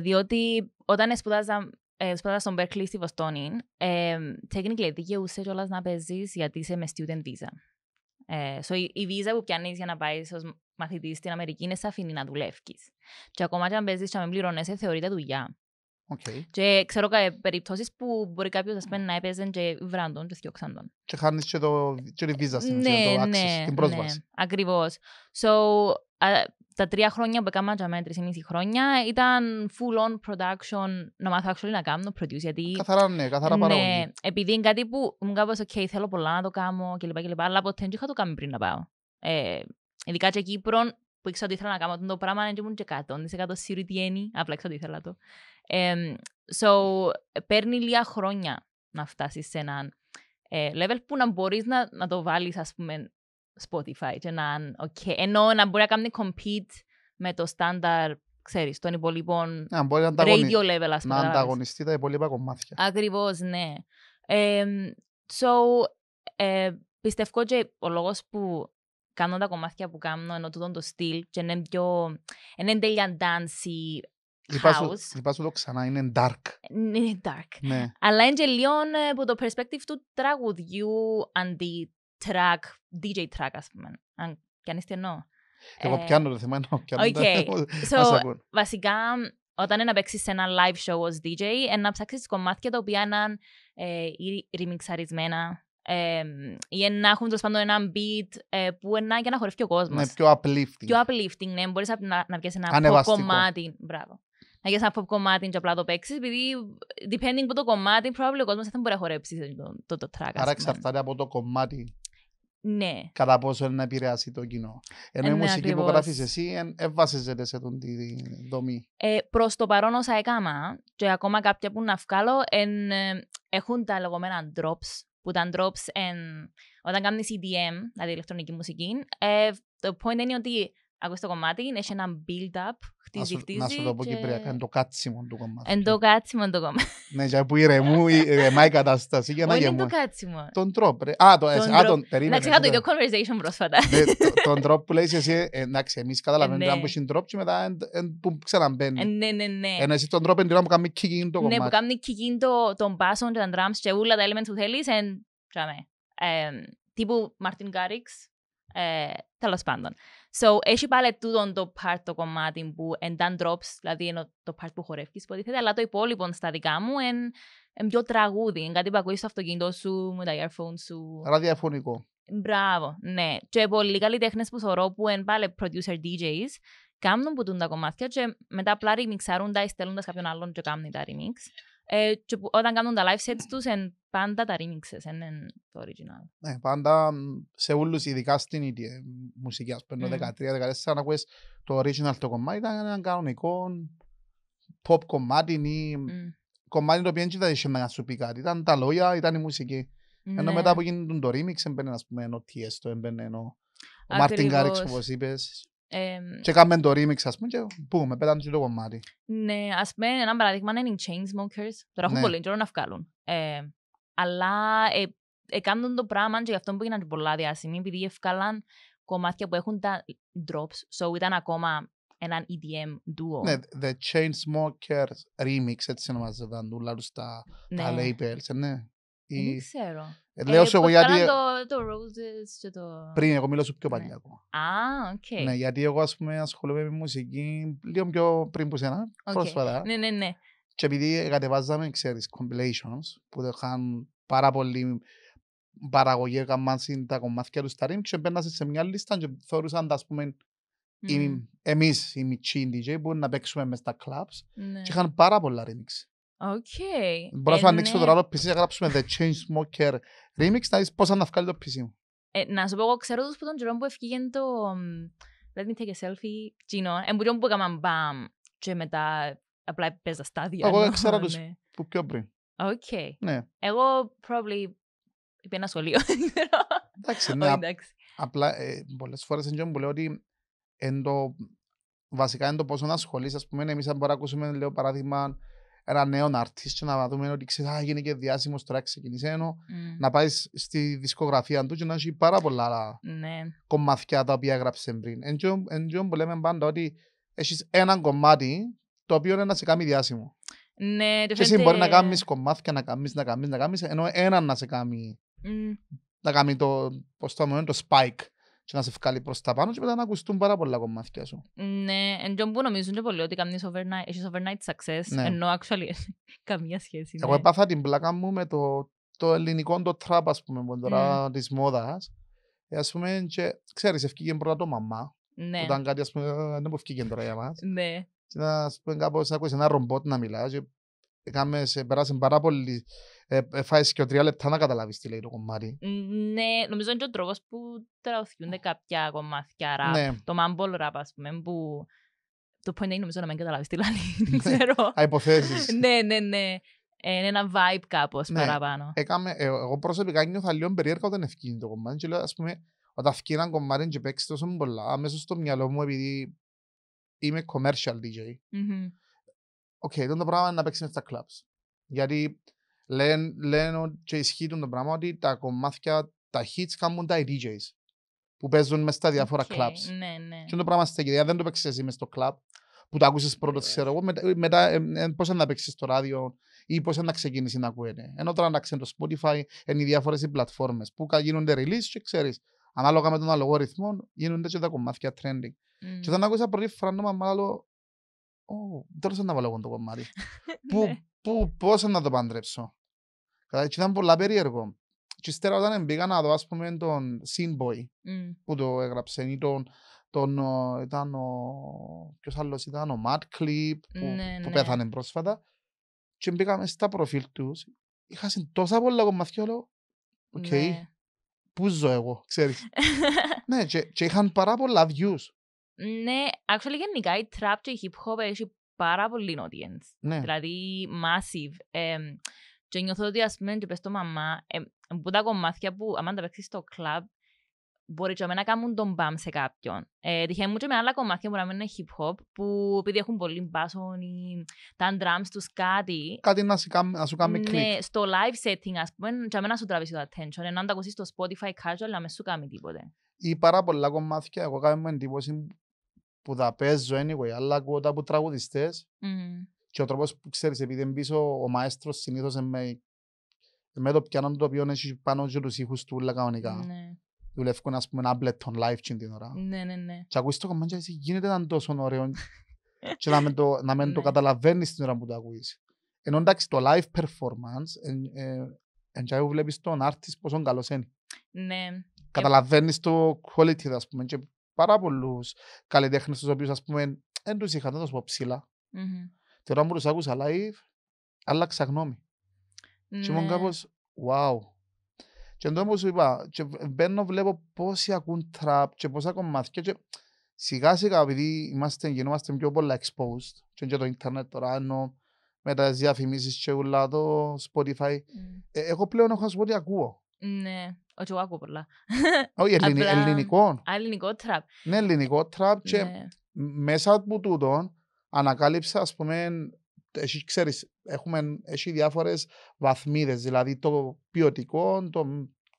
διότι όταν σπουδάζα ε, σπούδασα στον Berkeley στη Βοστόνη, ε, technically δικαιούσε κιόλας να παίζεις γιατί είσαι με student visa. Ε, so, η, η visa που πιάνεις για να πάεις ως μαθητής στην Αμερική είναι σαφήνη να δουλεύει. Και ακόμα και αν παίζεις και με πληρώνεσαι, θεωρείται δουλειά. Okay. Και ξέρω ε, περιπτώσεις που μπορεί κάποιος πούμε, να έπαιζε και βραν τον και θιώξαν τον. Και χάνεις και, το, και τη βίζα στην ναι, το ναι, access, ναι, την πρόσβαση. Ναι, ακριβώς. So, uh, τα τρία χρόνια που έκανα για μένα, τρεις χρόνια, ήταν full on production, να μάθω actually να κάνω produce, γιατί... Καθαρά ναι, καθαρά ναι, παραγωγή. Επειδή είναι κάτι που μου κάπως, ok, θέλω πολλά να το κάνω κλπ. κλπ αλλά ποτέ δεν είχα το κάνει πριν να πάω. Ε, ειδικά και Κύπρο, που ήξερα ότι ήθελα να κάνω το πράγμα, και ήμουν και 100% σύρου τι είναι, απλά ήξερα ότι ήθελα το. Um, so, παίρνει λίγα χρόνια να φτάσεις σε έναν ε, level που να μπορείς να, να το βάλεις, ας πούμε, Spotify. Και να, okay, ενώ να μπορεί να κάνει compete με το στάνταρ ξέρεις, των υπολείπων yeah, radio level, ας πούμε. Να ανταγωνιστεί τα υπόλοιπα κομμάτια. Ακριβώς, ναι. Ε, so, ε, πιστεύω ότι ο λόγος που κάνω τα κομμάτια που κάνω, ενώ τούτον το στυλ και είναι πιο... είναι τέλεια ντάνση house. Λυπάσου το ξανά, είναι dark. Είναι dark. Ναι. Αλλά είναι και λίγο ε, από το perspective του τραγουδιού αντί track, DJ track ας πούμε. Αν είστε είστε εννοώ. Εγώ ε, πιάνω το θέμα, εννοώ okay. (laughs) so, βασικά, όταν είναι να παίξεις σε ένα live show ως DJ, να ψάξεις κομμάτια τα οποία είναι ε, ρημιξαρισμένα ε, ή να έχουν τέλος πάντων ένα beat ε, που να, για να χορεύει ο κόσμο. Ναι, πιο uplifting. Πιο uplifting, ναι. Μπορείς να, να πιάσεις ένα κομμάτι. Μπράβο. Να πιάσεις ένα pop κομμάτι και απλά το παίξεις, επειδή depending από το κομμάτι, probably ο κόσμος δεν μπορεί να χορέψει το, το, track. Άρα εξαρτάται από το κομμάτι. Ναι. Κατά πόσο είναι να επηρεάσει το κοινό. Ενώ ε, η ναι, μουσική που γράφεις εσύ εμβασίζεται σε αυτή τη δομή. Ε, Προς το παρόν όσα έκανα, και ακόμα κάποια που να βγάλω, ε, έχουν τα λεγόμενα drops που ήταν drops, εν, όταν κάνεις EDM, δηλαδή ηλεκτρονική μουσική, ε, το point είναι ότι ακούς το κομμάτι, έχει ένα build-up, χτίζει, χτίζει. Να σου το κυπριακά, είναι το κάτσιμο του Είναι το κάτσιμο (laughs) ναι, για που ηρεμού, η κατάσταση για να το κάτσιμο. Τον τρόπο, ρε. Α, το, α, τον, περίμενε. να είχα το ίδιο conversation πρόσφατα. Ναι, τον τρόπο που λέεις εσύ, ε, εντάξει, εμείς καταλαβαίνουμε ε, να είναι και μετά ξαναμπαίνει. Ε, ναι, ναι, ναι. Ενώ εσύ τον είναι που So, έχει πάλι τούτο το part το κομμάτι που εντάν drops, δηλαδή είναι το part που που υποτίθεται, αλλά το υπόλοιπο στα δικά μου είναι πιο τραγούδι. Είναι κάτι που ακούεις στο αυτοκίνητο σου, με τα earphones σου. Ραδιαφωνικό. Μπράβο, ναι. Και πολλοί καλλιτέχνες που θωρώ που είναι πάλι producer DJs, κάνουν που τα κομμάτια και μετά απλά ρημιξάρουν τα ή στέλνουν σε κάποιον άλλον και κάνουν τα ρημιξ. Ε, και όταν κάνουν τα live sets τους, εν, πάντα τα ρημιξες, εν, εν, το original. Ναι, πάντα σε όλους, ειδικά στην ίδια ε, μουσική, ας πούμε, mm. 13-14, να ακούες το original το κομμάτι, ήταν ένα κανονικό pop κομμάτι ή mm. κομμάτι το οποίο δεν είχε να σου πει κάτι. Ήταν τα λόγια, ήταν η μουσική. Mm. Ενώ μετά ναι. που γίνεται το remix, έμπαινε, ας πούμε, ο Tiesto, έμπαινε ο Μάρτιν Γκάριξ, όπως είπες. Ε, και κάνουμε το remix, ας πούμε, και πούμε, πέτανε και το κομμάτι. Ναι, ας πούμε, ένα παράδειγμα είναι οι Chainsmokers. Τώρα έχουν ναι. πολύ καιρό να βγάλουν. αλλά ε, έκαναν το πράγμα και γι' αυτό που έγιναν πολλά διάσημοι, επειδή έφκαλαν κομμάτια που έχουν τα drops, so ήταν ακόμα έναν EDM duo. Ναι, The Chainsmokers Remix, έτσι ονομάζονταν όλα τους τα, ναι. labels, ε, ναι. Η... Ε, δεν ξέρω. Ε, ε, λέω σε εγώ γιατί. Το, το Roses και το. Πριν, εγώ μιλώ πιο παλιά ναι. ακόμα. Α, οκ. Ναι, γιατί εγώ ας πούμε ασχολούμαι με μουσική λίγο πιο πριν που σένα, πρόσφατα. Ναι, ναι, ναι. Και επειδή κατεβάζαμε, ξέρεις, compilations που είχαν πάρα πολύ παραγωγή, έκαναν τα κομμάτια του στα και μπαίνασαν σε μια λίστα και θεωρούσαν, ας πούμε, εμείς οι μητσοί DJ που να παίξουμε μες στα clubs ναι. και είχαν πάρα πολλά remix. Okay. Μπορώ να ανοίξω τώρα το PC και γράψουμε The Chainsmoker Remix να δεις πώς θα βγάλει το PC μου. Ε, να σου πω, εγώ ξέρω τους που τον τρόπο που ευκήγεν το Let me take a selfie, Gino. Εμπουριόν που έκαναν μπαμ και μετά απλά παίζα στάδια. Εγώ ξέρω τους ναι. που πιο πριν. Οκ. Ναι. Εγώ probably είπε ένα σχολείο. (laughs) Εντάξει, ναι. Απλά ε, πολλές φορές εντιόν που λέω ότι βασικά είναι το πόσο να ασχολείς. Ας πούμε, εμείς αν μπορούμε να ακούσουμε, λέω παράδειγμα, ένα νέο artist να δούμε ότι ξέρεις, α, γίνει και διάσημος τώρα ξεκινήσε ενώ mm. να πάεις στη δισκογραφία του και να έχει πάρα πολλά άλλα ναι. κομμάτια τα οποία έγραψε πριν. Εν που λέμε πάντα ότι έχεις ένα κομμάτι το οποίο είναι να σε κάνει διάσημο. Ναι, και εσύ μπορεί να κάνεις κομμάτια, να κάνεις, να κάνεις, να κάνεις, ενώ ένα να σε κάνει, mm. να κάνει το, πώς το, το spike και να σε βγάλει προς τα πάνω και μετά να ακουστούν πάρα πολλά κομμάτια σου. Ναι, εν τόν που νομίζουν και πολύ ότι κάνεις overnight, έχεις overnight success, ναι. ενώ actually (laughs) καμία σχέση. Εγώ ναι. έπαθα την πλάκα μου με το, το ελληνικό το τραπ, ας πούμε, που τώρα mm. της μόδας. Ε, ας πούμε, και, ξέρεις, ευκήγε πρώτα το μαμά. Ναι. Που ήταν κάτι, ας πούμε, ε, δεν μου ευκήγε τώρα για μας. Ναι. Και να, ας πούμε, κάπως άκουες ένα ρομπότ να μιλάς και Έκαμε περάσαν πάρα πολύ. Ε, και τρία λεπτά να καταλάβεις τι λέει το κομμάτι. Ναι, νομίζω είναι και ο τρόπος που τραγωθιούνται κάποια κομμάτια ραπ. Ναι. Το mumble rap, ας πούμε, που το point είναι νομίζω να μην καταλάβεις τι λέει, (laughs) ναι. δεν ξέρω. υποθέσεις. (laughs) ναι, ναι, ναι. Ε, είναι ένα vibe κάπως ναι. παραπάνω. Έκαμε, ε, εγώ προσωπικά νιώθω λίγο περίεργα όταν ευκίνει το κομμάτι και λέω, ας πούμε, όταν ευκίνει ένα κομμάτι και παίξει τόσο πολλά, αμέσως στο μυαλό μου, επειδή είμαι commercial DJ, mm-hmm οκ, okay, το πράγμα να παίξεις στα κλαμπ. Γιατί λένε, λένε και ισχύει το πράγμα ότι τα κομμάτια, τα hits κάνουν τα DJs που παίζουν μέσα στα διάφορα okay, clubs. Ναι, ναι. Και το πράγμα στέκεται. Αν δεν το παίξεις εσύ μες στο club, που το άκουσες πρώτο, ξέρω εγώ, μετά, ε, μετά ε, ε, πώς να παίξεις στο ράδιο ή πώς να ξεκινήσεις να ακούνε. Ενώ τώρα να ξέρεις το Spotify, είναι οι διάφορες οι πλατφόρμες που γίνονται release και ξέρεις, ανάλογα με τον αλγόριθμο, γίνονται και τα κομμάτια trending. Mm. Και όταν άκουσα πρώτη φορά νόμα μάλλον Τώρα να βάλω το κομμάτι. (laughs) Ναι. Πού, πώς να το παντρέψω. Και ήταν πολλά περίεργο. Και ύστερα όταν μπήκα να δω, ας πούμε, τον Sinboy που το έγραψε, ή τον, τον ήταν ο, ποιος άλλος ήταν, ο Mad Clip που, ναι, που ναι. πέθανε πρόσφατα. Και μπήκα μέσα στα προφίλ τους. Είχα τόσα πολλά κομμάτια, λέω, οκ, πού ζω εγώ, ξέρεις. (laughs) ναι, και, και είχαν πάρα πολλά views. Ναι, actually γενικά η trap και η hip hop έχει πάρα πολύ audience. Ναι. Δηλαδή, massive. Ε, και νιώθω ότι ας πούμε και πες το μαμά, ε, που τα κομμάτια που άμα τα παίξεις στο κλαμπ, μπορεί και να κάνουν τον μπαμ σε κάποιον. Ε, τυχαίνει μου και με άλλα κομμάτια που να μην είναι hip hop, που επειδή έχουν πολύ μπάσον ή τα drums τους κάτι. Κάτι να σου, να σου κάνει κλικ. Ναι, στο live setting ας πούμε, και να σου τραβήσει το attention, ενώ αν τα ακούσεις στο Spotify casual να μες σου κάνει τίποτε. Ή πάρα πολλά κομμάτια, εγώ κάνω εντύπωση που θα παίζω anyway, αλλά ακούω τα από τραγουδιστέ. Mm. Και ο τρόπος που ξέρεις, επειδή είμαι πίσω, ο μαέστρος συνήθως με, με το πιάνο το οποίο έχει πάνω και τους ήχους του όλα κανονικά. Ναι. Δουλεύουν, ας πούμε, μπλετόν live την ώρα. Ναι, ναι, ναι. Και ακούει το κομμάτι, εσύ γίνεται έναν τόσο ωραίο. και να μην το, να μην (laughs) ναι. το καταλαβαίνεις την ώρα που το ακούει. Ενώ εντάξει, το live performance, ε, ε, ε, βλέπεις τον artist πόσο καλός είναι. Ναι. Ε, καταλαβαίνεις το quality, ας πούμε, και πάρα πολλούς καλλιτέχνες, τους οποίους ας πούμε δεν τους είχα τόσο ψηλά. Mm-hmm. Τώρα μου του άκουσα live, άλλαξα γνώμη. Mm-hmm. Και ήμουν ναι. κάπως, wow. Και εντός μου σου είπα, και μπαίνω, βλέπω πόσοι ακούν τραπ και πόσα κομμάτια. Και σιγά σιγά, επειδή είμαστε, γινόμαστε πιο πολλά exposed, και, και το Ιντερνετ τώρα ενώ με τα διαφημίσεις και ούλα, το Spotify. Mm. Ε, εγώ πλέον έχω να σου πω ότι ακούω. Ναι. Όχι, εγώ ακούω πολλά. Όχι, (laughs) ελληνι, ελληνικό. Α, ελληνικό τραπ. Ναι, ελληνικό τραπ και ναι. μέσα από τούτον ανακάλυψα, ας πούμε, εσύ ξέρεις, έχουμε έχει διάφορες βαθμίδες, δηλαδή το ποιοτικό, το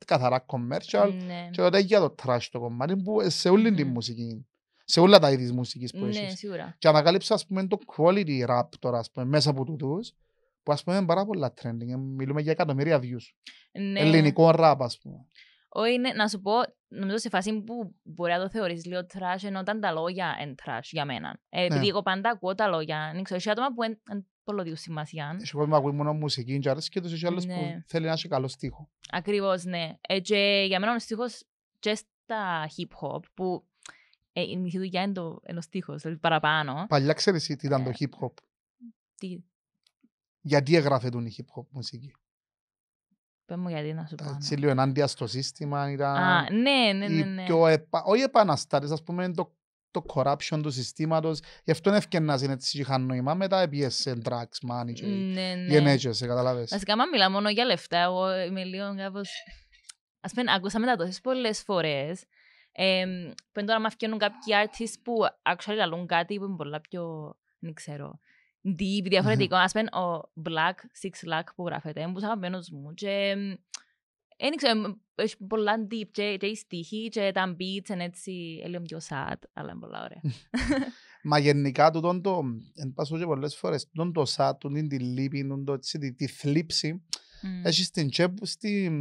καθαρά commercial ναι. και τότε για το trash το κομμάτι που ε, σε όλη mm. τη μουσική. Σε όλα τα είδη μουσικής που ναι, Σίγουρα. Και ανακάλυψα, ας πούμε, το quality rap τώρα, ας πούμε, μέσα από τούτους που ας πούμε είναι πάρα πολλά trending, ε, μιλούμε για εκατομμύρια views. Ναι. Ελληνικό ραπ ας πούμε. Όχι, ναι, να σου πω, νομίζω σε φάση που μπορεί να το θεωρείς λίγο trash, ενώ όταν τα λόγια είναι trash για μένα. Ε, επειδή ναι. εγώ πάντα ακούω τα λόγια, δεν ξέρω, είσαι άτομα που είναι πολύ δύο σημασία. Είσαι που ακούει μόνο μουσική και αρέσει και τους είσαι άλλος ναι. που θέλει να έχει καλό στίχο. Ακριβώς, ναι. Ε, και για μένα ο στίχος και στα hip hop, που ε, η μισή δουλειά είναι το, είναι στίχος, δηλαδή παραπάνω. Παλιά ξέρεις τι ήταν το ε, hip hop. Τι γιατί έγραφε τον η hip hop μουσική. Πες μου γιατί να σου πω. Έτσι ναι. λίγο ενάντια στο σύστημα ήταν Α, ναι, ναι, ναι, ναι. πιο επα... όχι επαναστάτες, ας πούμε το, το corruption του συστήματος. Γι' αυτό είναι ευκαιρνά είναι έτσι είχαν νόημα. Μετά έπιεσαι drugs, money και ναι, ναι. γενέτσιασε, καταλάβες. Βασικά, μα μιλά μόνο για λεφτά. Εγώ είμαι λίγο κάπως... Ας πούμε, ακούσαμε τα τόσες πολλές φορές. Ε, πριν τώρα με αφιώνουν κάποιοι artists που actually λαλούν κάτι που είναι πολλά πιο... Δεν ξέρω deep, διαφορετικό. Ας πούμε, ο Black Six Lack που γράφεται, είναι αγαπημένος μου και δεν ξέρω, έχει πολλά deep και, και οι στίχοι και τα beats είναι έτσι λίγο πιο sad, αλλά είναι πολλά ωραία. (laughs) Μα γενικά το τον το, εν πάσω και πολλές φορές, τον το sad, τον την τη λύπη, τον το έτσι, τη θλίψη, έχει στην στη,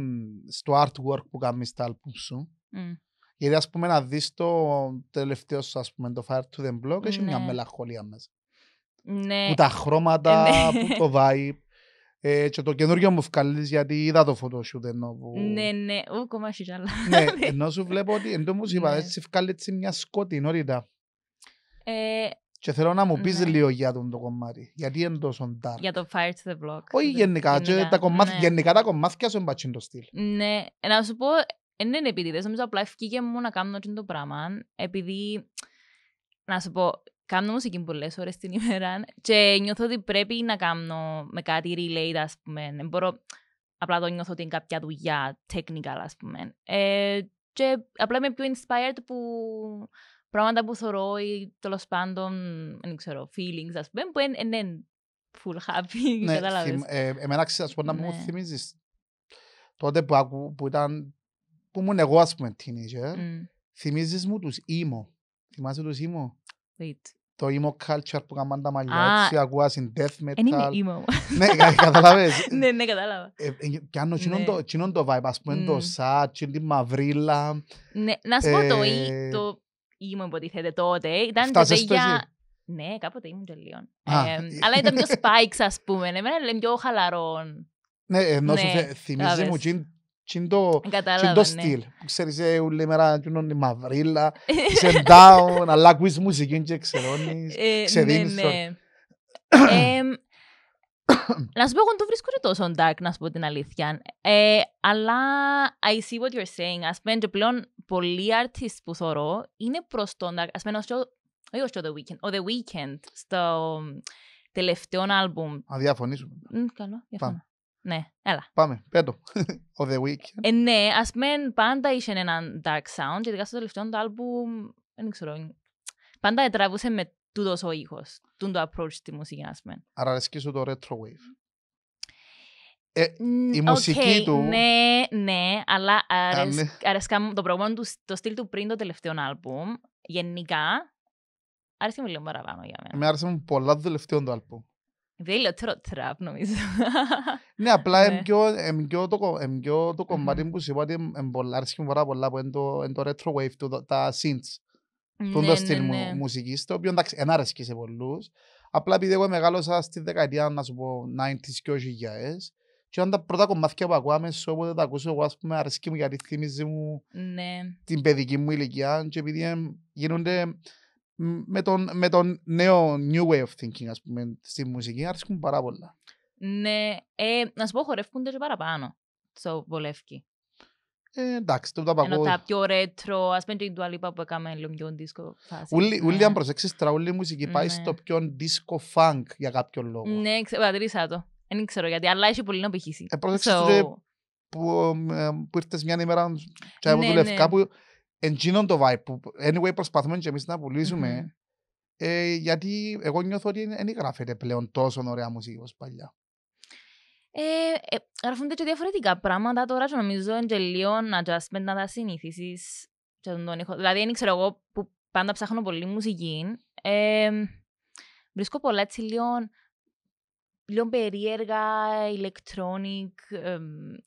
στο artwork που κάνεις τα άλπου σου. Γιατί ας πούμε να δεις το τελευταίο σου, ας πούμε, το Fire to the Block, έχει μια ναι. μελαγχολία μέσα ναι. που τα χρώματα, ε, ναι. που το vibe. Ε, και το καινούριο μου βγάλεις γιατί είδα το photoshoot ενώ που... Ναι, ναι, ού κομμά άλλα. ναι, (laughs) ενώ σου βλέπω ότι εντό μου είπα, ναι. έτσι βγάλει έτσι μια σκοτεινότητα. Ε, και θέλω να μου πεις ναι. λίγο για τον το κομμάτι. Γιατί είναι τόσο dark. Για το Fire to the Block. Όχι γενικά, γενικά, και τα κομμάτια, ναι. γενικά τα κομμάτια σου εμπάτσιν το στυλ. Ναι, ε, να σου πω, δεν ναι, είναι δεν Νομίζω απλά ευκήκε μου να κάνω το πράγμα. Επειδή, να σου πω, Κάνω μουσική πολλές ώρες την ημέρα και νιώθω ότι πρέπει να κάνω με κάτι relate, ας πούμε. Δεν μπορώ, απλά το νιώθω ότι είναι κάποια δουλειά, technical, ας πούμε. Ε, και απλά είμαι πιο inspired που πράγματα που θωρώ ή τέλος πάντων, δεν ξέρω, feelings, ας πούμε, που είναι full happy, (laughs) ναι, κατάλαβες. Ε, εμένα πούμε, να μου ναι. θυμίζεις τότε που, ακού, που ήταν, που ήμουν εγώ ας πούμε teenager, mm. θυμίζεις μου τους emo. Θυμάσαι τους emo. Wait, το emo culture που κάνουν τα μαλλιά, έτσι ακούω στην death metal. Εν είμαι emo. Ναι, καταλαβες. (laughs) Ναι, ναι, κατάλαβα. Πιάνω ε, είναι το vibe, ας πούμε το sad, τη μαυρίλα. Ναι, να σου πω το ε, emo που υποτίθεται τότε, ήταν τα παιδιά... Ναι, κάποτε ήμουν τελείων. Ε, αλλά ήταν πιο spikes, ας πούμε. Εμένα είναι πιο χαλαρών. Ναι, ενώ σου ναι, θυμίζει μου το ναι. στυλ. Ξέρεις, όλη ε, μέρα είναι μαυρίλα, (laughs) είσαι down, αλλά ακούεις μουσική και ξερώνεις, ε, ναι, ξεδίνεις. Ναι. Να σου πω, εγώ το βρίσκω και τόσο dark, να σου πω την αλήθεια. Ε, αλλά I see what you're saying. Ας πούμε και πλέον πολλοί artists που θωρώ είναι προς τον dark. Ας πούμε, όχι The ο The Weeknd στο τελευταίο άλμπουμ. Αν διαφωνήσουμε. Καλό, διαφωνώ. Ναι, έλα. Πάμε, πέτω. Ο The Week. Ε, ναι, ας πούμε πάντα είχε έναν dark sound, γιατί στο τελευταίο το άλμπουμ, δεν ξέρω, πάντα τραβούσε με τούτος ο ήχος, τούτο το approach στη μουσική, ας πούμε. Άρα αρέσκει σου το retro wave. Ε, η μουσική okay, του... Ναι, ναι, αλλά αρέσκα ναι. το προηγούμενο του, το στυλ του πριν το τελευταίο άλμπουμ, γενικά, άρεσε μου λίγο παραπάνω για μένα. Με άρεσε μου πολλά το τελευταίο του album. Βέλιο τραπ νομίζω. Ναι, απλά εμπιό το κομμάτι που σου είπα ότι αρέσκουν πάρα πολλά που είναι το retro wave, τα synths. Τον το στυλ μουσικής, το οποίο εντάξει, ενάρεσκε σε πολλούς. Απλά επειδή εγώ μεγάλωσα στη δεκαετία, να σου πω, 90s και όχι γιαές, και όταν τα πρώτα κομμάτια που ακούω αμέσως, όποτε τα ακούσω εγώ, ας πούμε, αρέσκει μου γιατί θύμιζε μου την παιδική μου ηλικία και επειδή γίνονται με τον, με τον νέο new way of thinking, ας πούμε, στη μουσική, αρέσκουν πάρα πολλά. Ναι, ε, να σου πω, χορεύκονται και παραπάνω στο βολεύκι. Ε, εντάξει, το τα Ενώ τα πιο ρέτρο, ας πούμε, την τουαλίπα που έκαμε λίγο πιο δίσκο φάση. Ούλοι, ναι. αν προσέξεις, τώρα όλη η μουσική ναι. πάει στο πιο δίσκο funk για κάποιο λόγο. Ναι, πατρίσα το. Δεν ξέρω γιατί, αλλά έχει πολύ να πηχήσει. Ε, προσέξεις που, ε, ε, που ήρθες μια ημέρα και ναι. που ναι εντζίνον το vibe που anyway προσπαθούμε και εμείς να πουλησουμε ε, γιατί εγώ νιώθω ότι δεν γράφεται πλέον τόσο ωραία μουσική όπως παλιά. Ε, ε, γράφονται και διαφορετικά πράγματα τώρα και νομίζω είναι λίγο adjustment να τα συνηθίσεις τον Δηλαδή δεν ξέρω εγώ που πάντα ψάχνω πολύ μουσική ε, βρίσκω πολλά έτσι λίγο λίγο περίεργα electronic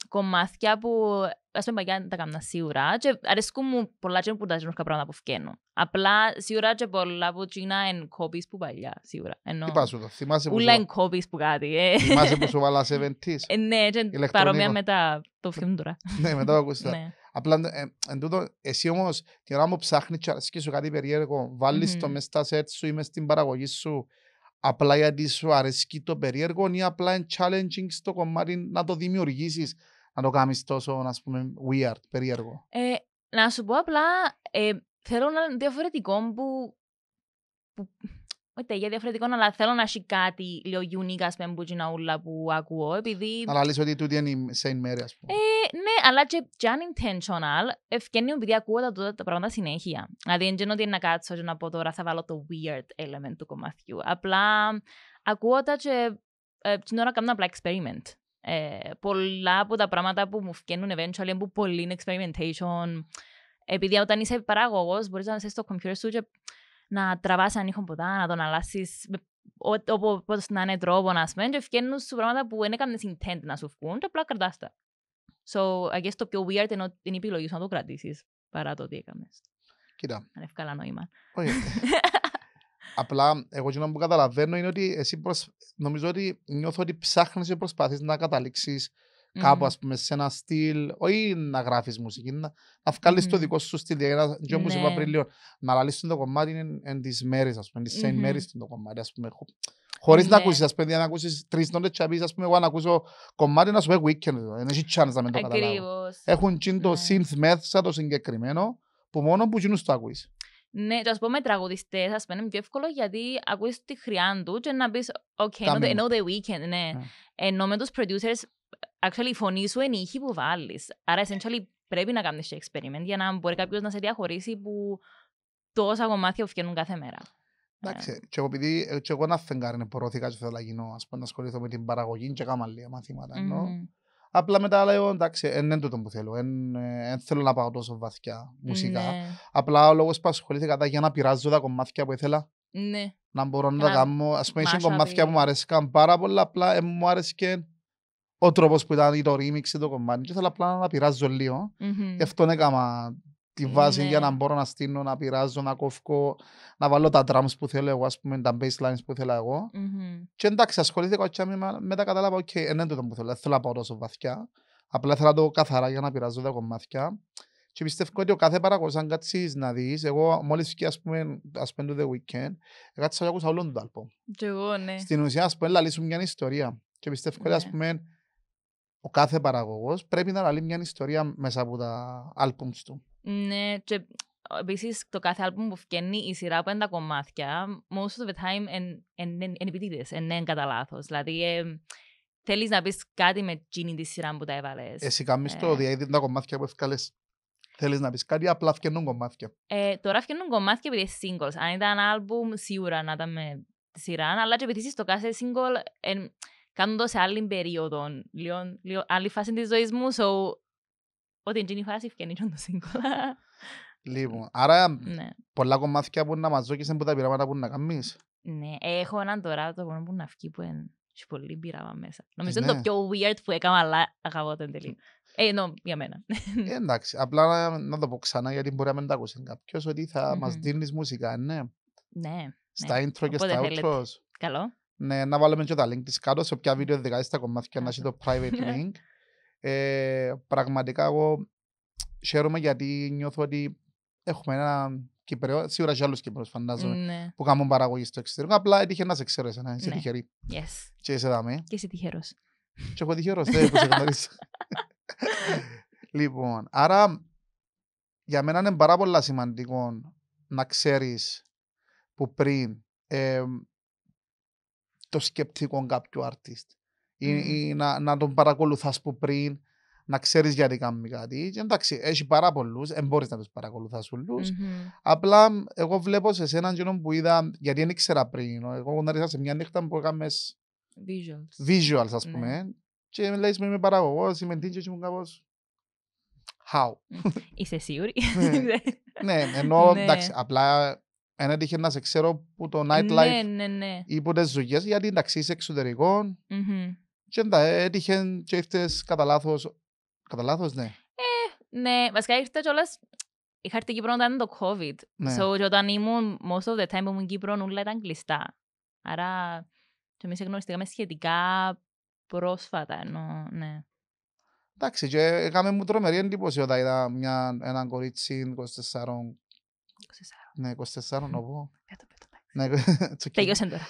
κομμάτια που ας πούμε παγιά τα έκανα σίγουρα και αρέσκουν μου πολλά και που τα γεννούσκα πράγματα που φκαίνω. Απλά σίγουρα και πολλά που τσίνα εν κόπης που παλιά, σίγουρα. Ενώ... Τι πάσου, θυμάσαι που Ούλα εν κόπης που κάτι. Ε. Θυμάσαι που σου (laughs) βάλα 70's. Ε, ναι, και παρόμοια μετά το φιλμ τώρα. (laughs) ναι, μετά το ακούσα. ναι. Απλά ε, εν τούτο, εσύ όμως την ώρα μου και αρέσκεις σου κάτι περίεργο, το στα σετ σου ή στην παραγωγή σου απλά γιατί σου αρέσκει το περίεργο ή απλά είναι challenging στο κομμάτι να το δημιουργήσεις, να το κάνεις τόσο ας πούμε, weird, περίεργο. Ε, να σου πω απλά, ε, θέλω ένα διαφορετικό που, που Ούτε για διαφορετικό, αλλά θέλω να έχει κάτι λίγο unique, ας πούμε, που είναι όλα που ακούω, επειδή... Αλλά λες ότι τούτη είναι η σέιν μέρη, ας πούμε. Ε, ναι, αλλά και, και unintentional, ευκαινεί επειδή ακούω τα, τα, τα πράγματα συνέχεια. Δηλαδή, δεν ότι να κάτσω και να πω τώρα θα βάλω το weird element του κομματιού. Απλά ακούω τα και ε, την ώρα κάνω απλά experiment. Ε, πολλά από τα πράγματα που μου φκένουν eventually είναι πολύ experimentation. Επειδή όταν είσαι παράγωγος μπορείς να είσαι στο computer σου και να τραβάς έναν ήχο ποτά, να τον αλλάσεις όπως να είναι τρόπο να σπέν και σου πράγματα που δεν έκανες intent να σου βγουν και απλά κρατάς τα. So, I guess το πιο weird είναι η επιλογή σου να το κρατήσεις παρά το τι έκανες. Κοίτα. Αν ευκάλα νόημα. Όχι. Απλά, εγώ κοινό που καταλαβαίνω είναι ότι εσύ νομίζω ότι νιώθω ότι ψάχνεις και προσπαθείς να καταλήξεις κάπου, ας πούμε, σε ένα στυλ, όχι να γράφεις μουσική, να, να βγάλεις mm. το δικό σου στυλ, γιατί δηλαδή να, και όπως είπα πριν ναι. λίγο, να λαλείς το κομμάτι είναι εν τις μέρες, ας πούμε, τις mm μέρες το κομμάτι, ας πούμε, Χωρίς να ναι. ακούσεις, ας πούμε, να ακούσεις τρεις νότες και ας πούμε, εγώ να ακούσω κομμάτι να σου πει weekend, δεν έχει chance να μην το καταλάβω. Έχουν και το ναι. synth μέσα το συγκεκριμένο, που μόνο που γίνουν στο ακούεις. Ναι, το α πούμε τραγουδιστές, ας πούμε, είναι πιο εύκολο γιατί ακούεις τη χρειά του και να πεις, OK, I know the, I know the weekend, ναι. Yeah. Ενώ με τους producers actually η φωνή σου είναι η ήχη που βάλεις. Άρα, ναι. essentially, πρέπει να κάνεις experiment για να μπορεί κάποιος να σε διαχωρίσει που τόσα κομμάτια που φτιάχνουν κάθε μέρα. Ε. Εντάξει, και επειδή ε, και εγώ να φεγγάρνε προώθηκα και θέλω να γίνω, ας πούμε, να ασχοληθώ με την παραγωγή και κάμα λίγα μαθήματα, ενώ Απλά μετά λέω, εντάξει, δεν είναι το που θέλω. Δεν ε, θέλω να πάω τόσο βαθιά μουσικά. Ναι. Απλά ο λόγος που ασχολήθηκα ήταν για να πειράζω τα κομμάτια που ήθελα. Ναι. Να μπορώ να τα κάνω. Ας πούμε, είσαι κομμάτια που μου αρέσκαν πάρα πολλά, απλά μου άρεσε ο τρόπος που ήταν το remix το κομμάτι. Και ήθελα απλά να πειράζω λίγο. Mm-hmm. Γι' αυτό έκανα τη βάση για ναι. να μπορώ να στείλω, να πειράζω, να κόφω, να βάλω τα drums που θέλω εγώ, ας πούμε, τα basslines που θέλω εγώ. Mm-hmm. Και εντάξει, ασχολήθηκα και με, μετά κατάλαβα, οκ, okay, δεν το που θέλω, θέλω να πάω τόσο βαθιά. Απλά θέλω να το καθαρά για να πειράζω τα κομμάτια. Και πιστεύω ότι ο κάθε παραγωγός αν κάτσεις να δεις, εγώ μόλις βγήκε ας πούμε, ας πούμε το The Weeknd, κάτσα και άκουσα όλον τον τάλπο. Και εγώ, ναι. Στην ουσία, ας πούμε, λαλήσουν μια ιστορία. Και πιστεύω ότι, ας ναι. πούμε, ο κάθε παραγωγός πρέπει να λέει μια ιστορία μέσα από τα albums του. Ναι, και επίσης το κάθε album που βγαίνει η σειρά από ένα κομμάτια, most of the time είναι επιτήδε, είναι κατά λάθος. Δηλαδή, ε, θέλεις να πεις κάτι με την τη σειρά που τα έβαλες. Εσύ κάνει το ε. διαίδι τα κομμάτια που έφυγε. Θέλεις να πεις κάτι, απλά φτιάχνουν κομμάτια. Ε, τώρα φτιάχνουν κομμάτια επειδή είναι singles. Αν ήταν album, σίγουρα να ήταν με τη σειρά, αλλά και επειδή στο κάθε single Κάνω σε άλλη περίοδο, λίγο, λίγο, άλλη φάση της ζωής μου, so, ό,τι είναι η φάση ευκαινή το σύγκολα. Λοιπόν, άρα ναι. πολλά κομμάτια που να μας δώκεις που τα πειράματα που να κάνεις. Ναι, έχω έναν τώρα το κομμάτι που να βγει που είναι πολύ πειράμα μέσα. Νομίζω είναι το πιο weird που έκανα, αλλά αγαπώ τον τελείω. Ε, ενώ για μένα. εντάξει, απλά να, το πω ξανά γιατί μπορεί να μην τα ακούσει κάποιο ότι θα mm-hmm. μας δίνεις μουσικά, ναι. Ναι. Στα intro και στα outros. Καλό. Ναι, να βάλουμε και τα link της κάτω σε όποια βίντεο δικά στα κομμάτια να έχει το private link. Ε, πραγματικά εγώ χαίρομαι γιατί νιώθω ότι έχουμε ένα Κυπρέο, σίγουρα και άλλους Κυπρέους φαντάζομαι, ναι. που κάνουν παραγωγή στο εξωτερικό. Απλά έτυχε να σε ξέρω εσένα, είσαι ναι. τυχερή. Yes. Και είσαι δάμε. Και είσαι τυχερός. Και έχω τυχερός, δεν που σε γνωρίζω. λοιπόν, άρα για μένα είναι πάρα πολύ σημαντικό να ξέρεις που πριν ε, το σκεπτικό κάποιου artist. Ή, mm. ή να, να, τον παρακολουθάς που πριν, να ξέρεις γιατί κάνει κάτι. Και εντάξει, έχει πάρα πολλούς, δεν μπορείς να τους παρακολουθάς ολούς. όλου. Mm-hmm. Απλά εγώ βλέπω σε έναν γενό που είδα, γιατί δεν ήξερα πριν. Εγώ γνωρίζα σε μια νύχτα που έκαμες. Visuals. Visuals, ας ναι. πούμε. Mm. Και λέει, είμαι παραγωγός, είμαι τίτλο, είμαι κάπως... How. Είσαι σίγουρη. ναι, (laughs) ναι ενώ ναι. εντάξει, απλά ένα τύχε να σε ξέρω που το ναι, nightlife ναι, ναι, ναι. ή που τις ζωγές, γιατί εντάξει είσαι εξωτερικών mm-hmm. και εντά, ε, έτυχε και ήρθες κατά λάθος, κατά λάθος ναι. Ε, ναι, βασικά ήρθα κιόλας, είχα έρθει Κύπρο όταν ήταν το COVID, ναι. so, και όταν ήμουν, most of the time που ήμουν Κύπρο, όλα ήταν κλειστά. Άρα, και εμείς γνωριστήκαμε σχετικά πρόσφατα, ενώ, ναι. Εντάξει, και έκαμε μου τρομερή εντύπωση όταν είδα μια, έναν κορίτσι 24. 24. Ναι, 24 να πω. (laughs) Τελειώσαν τώρα.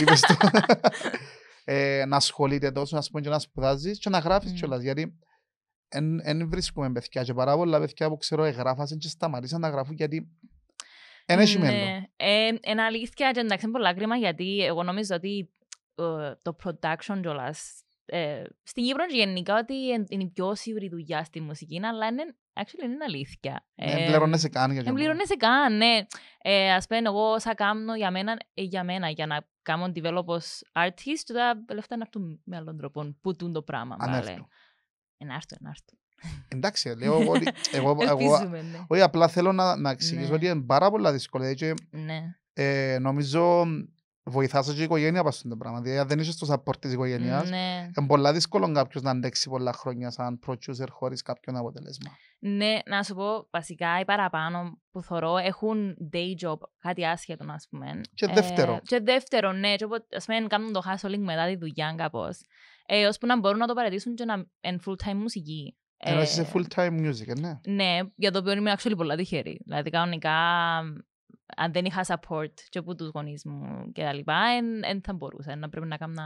(laughs) (laughs) Ε, να ασχολείται τόσο, να πούμε και να σπουδάζεις και να γράφεις κιόλας. Γιατί δεν βρίσκουμε παιδιά και πάρα πολλά παιδιά που ξέρω εγγράφασαν και σταματήσαν να γράφουν γιατί δεν έχει ναι. μέλλον. Ε, εν αλήθεια και εντάξει είναι πολλά κρίμα γιατί εγώ νομίζω ότι ε, το production κιόλας ε, στην Κύπρο γενικά ότι είναι η πιο σίγουρη δουλειά στη μουσική, αλλά είναι, actually, είναι αλήθεια. Δεν ναι, πληρώνεσαι καν. Δεν πληρώνεσαι καν, ναι. Ε, ας πούμε, εγώ όσα κάνω για μένα, ε, για μένα, για να κάνω develop ως artist, τα λεφτά είναι έρθουν με άλλον τρόπο. Πού τούν το πράγμα. Αν έρθουν. Να Εντάξει, λέω (laughs) εγώ, εγώ, εγώ, ναι. όχι απλά θέλω να, να ναι. εξηγήσω ότι είναι πάρα πολλά δύσκολα. Ναι. Ε, νομίζω βοηθάς και η οικογένεια πας στον πράγμα. Δηλαδή, δεν είσαι στο support της οικογένειας, ναι. είναι πολλά δύσκολο κάποιος να αντέξει πολλά χρόνια σαν producer χωρίς κάποιον αποτελέσμα. Ναι, να σου πω, βασικά οι παραπάνω που θωρώ έχουν day job, κάτι άσχετο να πούμε. Και δεύτερο. Ε, και δεύτερο, ναι. Και όπως, ας πούμε, κάνουν το hustling μετά τη δουλειά κάπως. Ε, ώσπου να μπορούν να το παρατήσουν και να είναι full-time μουσική. Ενώ ε, είσαι full-time music, ε, ναι. Ναι, για το οποίο είμαι actually πολλά τυχερή. Δηλαδή, κανονικά αν δεν είχα support και από τους γονείς μου και τα λοιπά, δεν θα μπορούσα να πρέπει να κάνω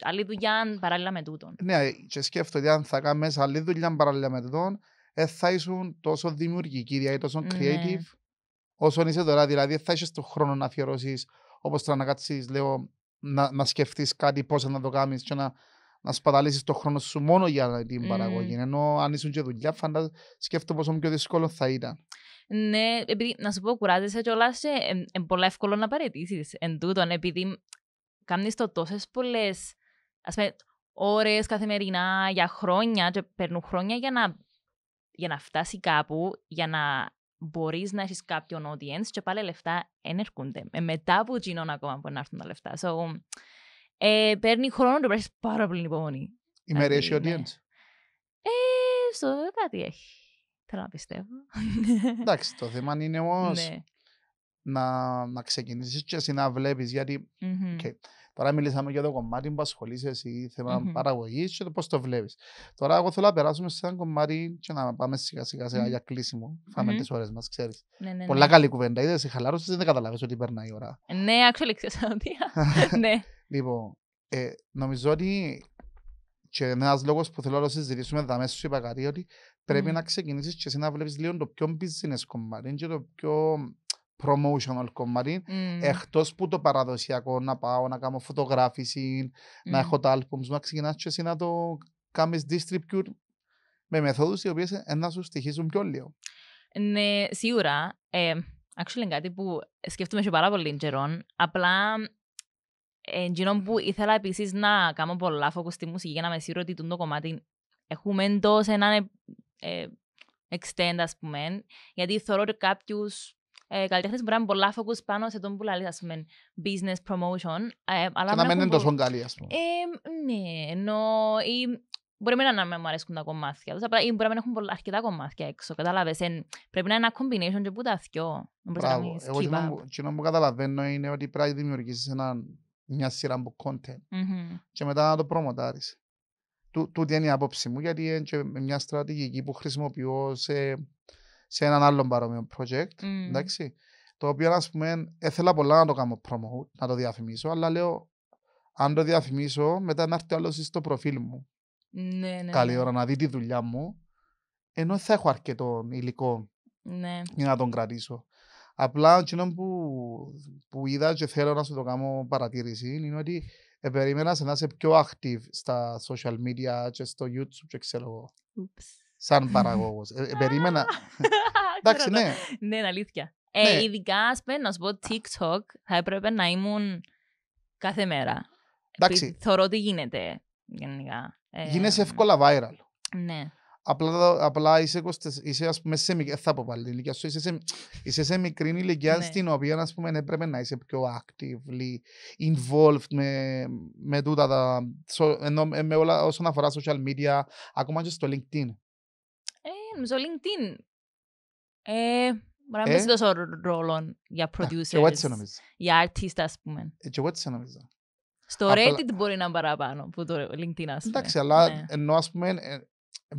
άλλη δουλειά παράλληλα με τούτον. Ναι, και σκέφτομαι ότι αν θα κάνουμε άλλη δουλειά παράλληλα με τούτον, δεν θα ήσουν τόσο δημιουργική, δηλαδή τόσο ναι. creative ναι. όσο είσαι τώρα. Δηλαδή, θα είσαι στον χρόνο να αφιερώσεις Όπως τώρα να κάτσεις, λέω, να, να σκεφτείς κάτι, πώς να το κάνεις και να, να σπαταλήσεις τον χρόνο σου μόνο για την mm. παραγωγή. Ενώ αν ήσουν και δουλειά, φαντάζομαι σκέφτομαι πόσο πιο δύσκολο θα ήταν. Ναι, επειδή να σου πω, κουράζεσαι κιόλας και είναι ε, πολύ εύκολο να παρετήσεις εν τούτο, επειδή κάνεις το τόσες πολλές ώρες καθημερινά για χρόνια, και παίρνουν χρόνια για να, για να φτάσει κάπου, για να μπορείς να έχεις κάποιον audience και πάλι λεφτά δεν έρχονται. Ε, μετά που τζινόν ακόμα μπορεί να έρθουν τα λεφτά. So, ε, παίρνει χρόνο και πρέπει πάρα πολύ υπομονή. Η audience. Ε, στο κάτι έχει. Θέλω να πιστεύω. Εντάξει, το θέμα είναι (laughs) όμως ναι. να, να ξεκινήσεις και εσύ να βλέπεις. Γιατί mm-hmm. okay, τώρα μιλήσαμε για το κομμάτι που ασχολείσαι εσύ, θέμα mm-hmm. παραγωγής και το πώς το βλέπεις. Τώρα, εγώ θέλω να περάσουμε σε ένα κομμάτι και να πάμε σιγά-σιγά mm-hmm. για κλείσιμο. Φάμε τις ώρες μας, ξέρεις. Ναι, ναι, ναι. Πολλά ναι. καλή κουβέντα. Είδες, σε χαλάρωση, δεν καταλαβαίνει ότι περνάει η ώρα. Ε, ναι, actually, ξέρω (laughs) ναι. Λοιπόν, ε, νομίζω ότι και ένας λόγος που θέλω να συζητήσουμε εδώ μέσα σου είπα κάτι ότι πρέπει να ξεκινήσεις και εσύ να βλέπεις λίγο το πιο business κομμάτι και το πιο promotional κομμάτι. Mm. Εκτός που το παραδοσιακό να πάω να κάνω φωτογράφηση, mm. να έχω τα albums, να ξεκινάς και εσύ να το κάνεις distribute με μεθόδους οι οποίες να σου στοιχίζουν πιο λίγο. Ναι, σίγουρα. Ε, actually, είναι κάτι που σκέφτομαι και πάρα πολύ καιρό. Απλά Εγγυνών που ήθελα επίσης να κάνω πολλά φόκου στη μουσική για να με σίγουρο ότι το κομμάτι έχουμε εντός έναν ε, extend, ας πούμε. Γιατί θεωρώ ότι κάποιους ε, καλλιτέχνες μπορεί να είναι πολλά focus πάνω σε τον που λέει, ας πούμε, business promotion. Ε, αλλά να μην είναι τόσο καλή, ας πούμε. Ε, ναι, ενώ... Ή, Μπορεί να μην μου αρέσουν τα κομμάτια τους, ή μπορεί να μην έχουν πολλά, αρκετά κομμάτια έξω, κατάλαβες. Εν, πρέπει να είναι ένα combination και που τα δυο. Μπράβο. Εγώ να που καταλαβαίνω είναι ότι πρέπει να δημιουργήσεις ένα, μια σειρά από content mm-hmm. και μετά να το προμοτάρεις τούτη είναι η άποψή μου, γιατί είναι μια στρατηγική που χρησιμοποιώ σε, σε έναν άλλο παρόμοιο project. Mm. Εντάξει, το οποίο, ας πούμε, ήθελα πολλά να το κάνω promote, να το διαφημίσω, αλλά λέω, αν το διαφημίσω, μετά να έρθει άλλο στο προφίλ μου. Ναι, ναι. Καλή ναι. ώρα να δει τη δουλειά μου, ενώ θα έχω αρκετό υλικό ναι. για να τον κρατήσω. Απλά, εκείνο που, που είδα και θέλω να σου το κάνω παρατήρηση είναι ότι Επερίμενα να είσαι πιο active στα social media και στο YouTube και ξέρω εγώ. Σαν (laughs) παραγωγός. Ε, ε, περίμενα. (laughs) Εντάξει, ναι. Ναι, είναι αλήθεια. Ε, ναι. ειδικά, ας πούμε, να σου πω TikTok, θα έπρεπε να ήμουν κάθε μέρα. Εντάξει. Θεωρώ ότι γίνεται γενικά. Ε, Γίνεσαι εύκολα viral. Ναι. Απλά, απλά είσαι, είσαι ας πούμε, σε μικρή, θα πω πάλι ηλικία σου, είσαι σε, είσαι σε μικρή ηλικία ναι. στην οποία ας πούμε, έπρεπε να είσαι πιο actively involved με, με τούτα τα, ενώ, ε, με όλα, όσον αφορά social media, ακόμα και στο LinkedIn. Ε, στο LinkedIn. Ε, Μπορεί να μην είσαι τόσο ρόλο για producers, και για artists ας πούμε. Ε, και εγώ έτσι νομίζω. Στο Reddit μπορεί να είναι παραπάνω που το LinkedIn ας πούμε. Εντάξει, αλλά ναι. ενώ ας πούμε ε,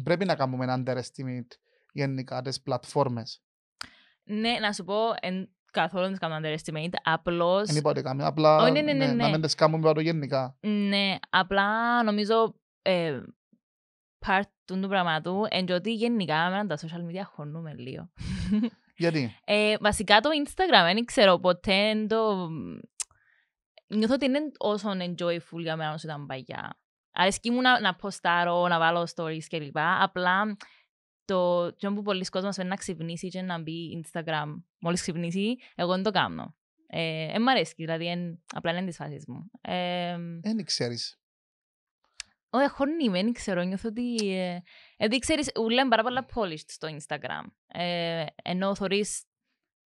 πρέπει να κάνουμε ένα underestimate γενικά τις πλατφόρμες. Ναι, να σου πω, εν, καθόλου δεν κάνουμε underestimate, απλώς... Δεν είπα ότι κάνουμε, απλά oh, ναι, ναι, ναι, ναι, να ναι. μην τις κάνουμε πάνω γενικά. Ναι, απλά νομίζω ε, part του πραγματού, εν ότι γενικά με τα social media χωνούμε λίγο. Γιατί? Ε, βασικά το Instagram, δεν ξέρω ποτέ το... Νιώθω ότι είναι όσο enjoyful για μένα όσο ήταν παλιά. Αρέσκει μου να, να ποστάρω, να βάλω stories και λοιπά. Απλά το τσιόν που πολλοί κόσμοι θέλει να ξυπνήσει και να μπει Instagram. Μόλις ξυπνήσει, εγώ δεν το κάνω. Ε, ε, μ' αρέσει, δηλαδή εν, απλά είναι της φάσης μου. Δεν ξέρεις. Όχι, έχω νύμη, δεν ξέρω. Νιώθω ότι... Ε, γιατί ξέρεις, ουλέν πάρα πολλά polished στο Instagram. Ε, ενώ θωρείς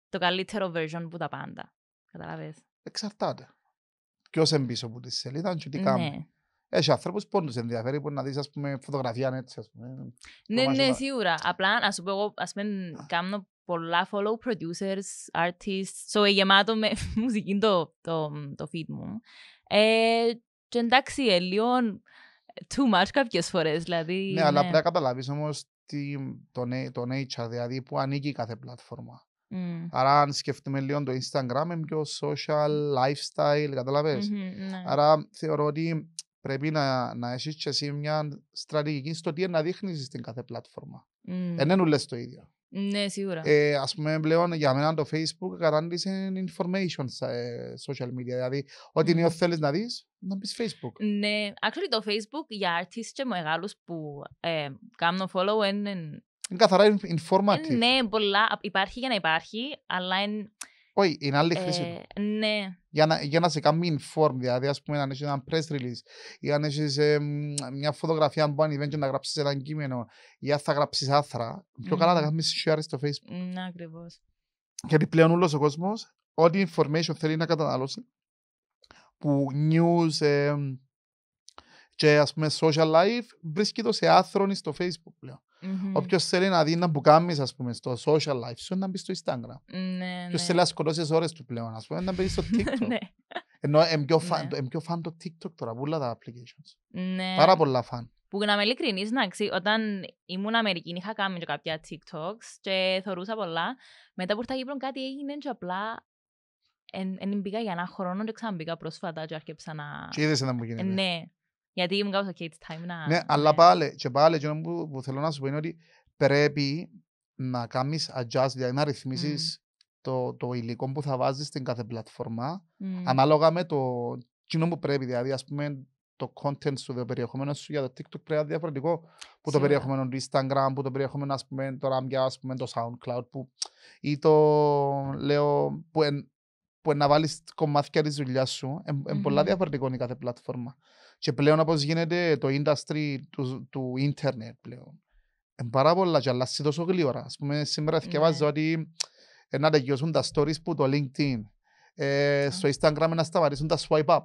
το καλύτερο version που τα πάντα. Καταλάβες. Εξαρτάται. Ποιος είναι πίσω από τη σελίδα σου τι Ναι. Έχει ανθρώπους που τους ενδιαφέρει που να δεις ας πούμε φωτογραφία έτσι ας πούμε. Ναι, ναι, σίγουρα. Απλά να σου εγώ ας πούμε κάνω πολλά follow producers, artists, so ε, γεμάτο με (laughs) μουσική το, το, το feed μου. Ε, και εντάξει, ε, too much κάποιες φορές, δηλαδή. Ναι, αλλά πρέπει ναι. να καταλάβεις όμως τι το, το nature, δηλαδή που ανήκει κάθε πλατφόρμα. Mm. Άρα αν σκεφτούμε λίγο το Instagram είναι πιο social, lifestyle, καταλαβες. Mm-hmm, ναι. Άρα θεωρώ ότι πρέπει να, να έχεις και εσύ μια στρατηγική στο τι να δείχνεις στην κάθε πλατφόρμα. Mm. Εν λες το ίδιο. Ναι, σίγουρα. Ε, ας πούμε πλέον για μένα το facebook κατάντησε information στα ε, social media. Δηλαδή, ό,τι mm. θέλεις να δεις, να μπεις facebook. Ναι, actually το facebook για artists και μεγάλους που ε, κάνουν follow είναι... Είναι καθαρά informative. Ναι, πολλά. Υπάρχει για να υπάρχει, αλλά είναι όχι, είναι άλλη χρήση του. Ε, ναι. Για να, για να σε κάνει inform, δηλαδή ας πούμε αν έχεις ένα press release ή αν έχεις ε, μια φωτογραφία αν ανεβαίνει και να γράψεις ένα κείμενο ή αν θα γράψεις άθρα, πιο καλά να κάνεις share στο facebook. Ναι, ακριβώς. Γιατί πλέον όλος ο κόσμος, ό,τι information θέλει να καταναλώσει, που news ε, και ας πούμε social life, βρίσκεται σε άθρονη στο facebook πλέον. Mm-hmm. Όποιος θέλει να δει να μπουκάμεις ας πούμε στο social life σου να μπει στο Instagram. Ναι, Όποιος ναι. θέλει να σκοτώσει τις ώρες του πλέον ας πούμε να μπει στο (laughs) ναι. TikTok. Ενώ είμαι πιο φαν το TikTok τώρα από όλα τα applications. Ναι. Πάρα πολλά φαν. Που να με ειλικρινείς να ξέρει, όταν ήμουν Αμερική είχα κάνει και κάποια TikToks και θεωρούσα πολλά. Μετά που ήρθα Κύπρο κάτι έγινε και απλά εν, εν για ένα χρόνο και ξαναμπήκα πρόσφατα και άρχεψα να... Και είδες να μου γίνεται. Ε, ναι. Γιατί ήμουν κάπως okay, it's time να... Ναι, αλλά πάλι, και πάλι, και που, που θέλω να σου πω είναι ότι πρέπει να κάνεις adjust, δηλαδή να ρυθμίσεις mm. το, το υλικό που θα βάζεις στην κάθε πλατφόρμα, mm. ανάλογα με το κοινό που πρέπει, δηλαδή ας πούμε το content σου, το περιεχόμενο σου για το TikTok πρέπει να είναι διαφορετικό που το περιεχόμενο του Instagram, που το περιεχόμενο ας πούμε το Ramya, ας πούμε το SoundCloud που, ή το λέω που, εν, που εν να βάλεις κομμάτια της δουλειάς σου, είναι mm-hmm. πολλά διαφορετικό η κάθε πλατφόρμα. Και πλέον όπως γίνεται το industry του, του ίντερνετ πλέον. Είναι πάρα πολλά και αλλάζει τόσο γλύωρα. Ας πούμε σήμερα ναι. βάζω ότι να τελειώσουν τα stories που το LinkedIn. Ε, στο Instagram να σταματήσουν τα swipe up.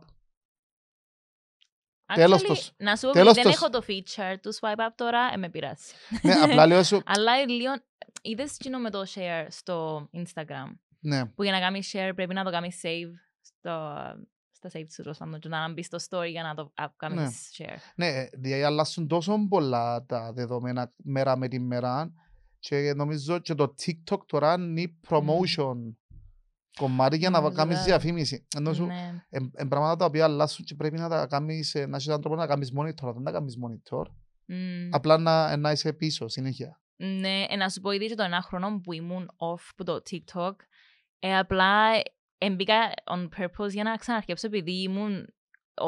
Actually, να σου πω τέλος δεν έχω το feature του swipe up τώρα, ε, με πειράσει. Ναι, απλά λέω σου... (laughs) Αλλά λίγο, είδες τι με το share στο Instagram. Ναι. Που για να κάνεις share πρέπει να το κάνεις save στο τα save σου τέλος να μπεις στο story για να το κάνεις ναι. share. Ναι, ε, διότι ε, αλλάσουν τόσο πολλά τα δεδομένα μέρα με τη μέρα και νομίζω και το TikTok τώρα είναι promotion κομμάτι για να ναι, κάνεις διαφήμιση. Ενώ σου, ναι. εν πράγματα τα οποία αλλάσουν και πρέπει να τα κάνεις, ε, να έχεις να κάνεις monitor, δεν τα κάνεις monitor. Απλά να, να είσαι πίσω συνέχεια. Ναι, να σου πω ήδη και ένα χρόνο που ήμουν off από το TikTok, ε, απλά Εμπήκα on purpose για να ξαναρχέψω επειδή ήμουν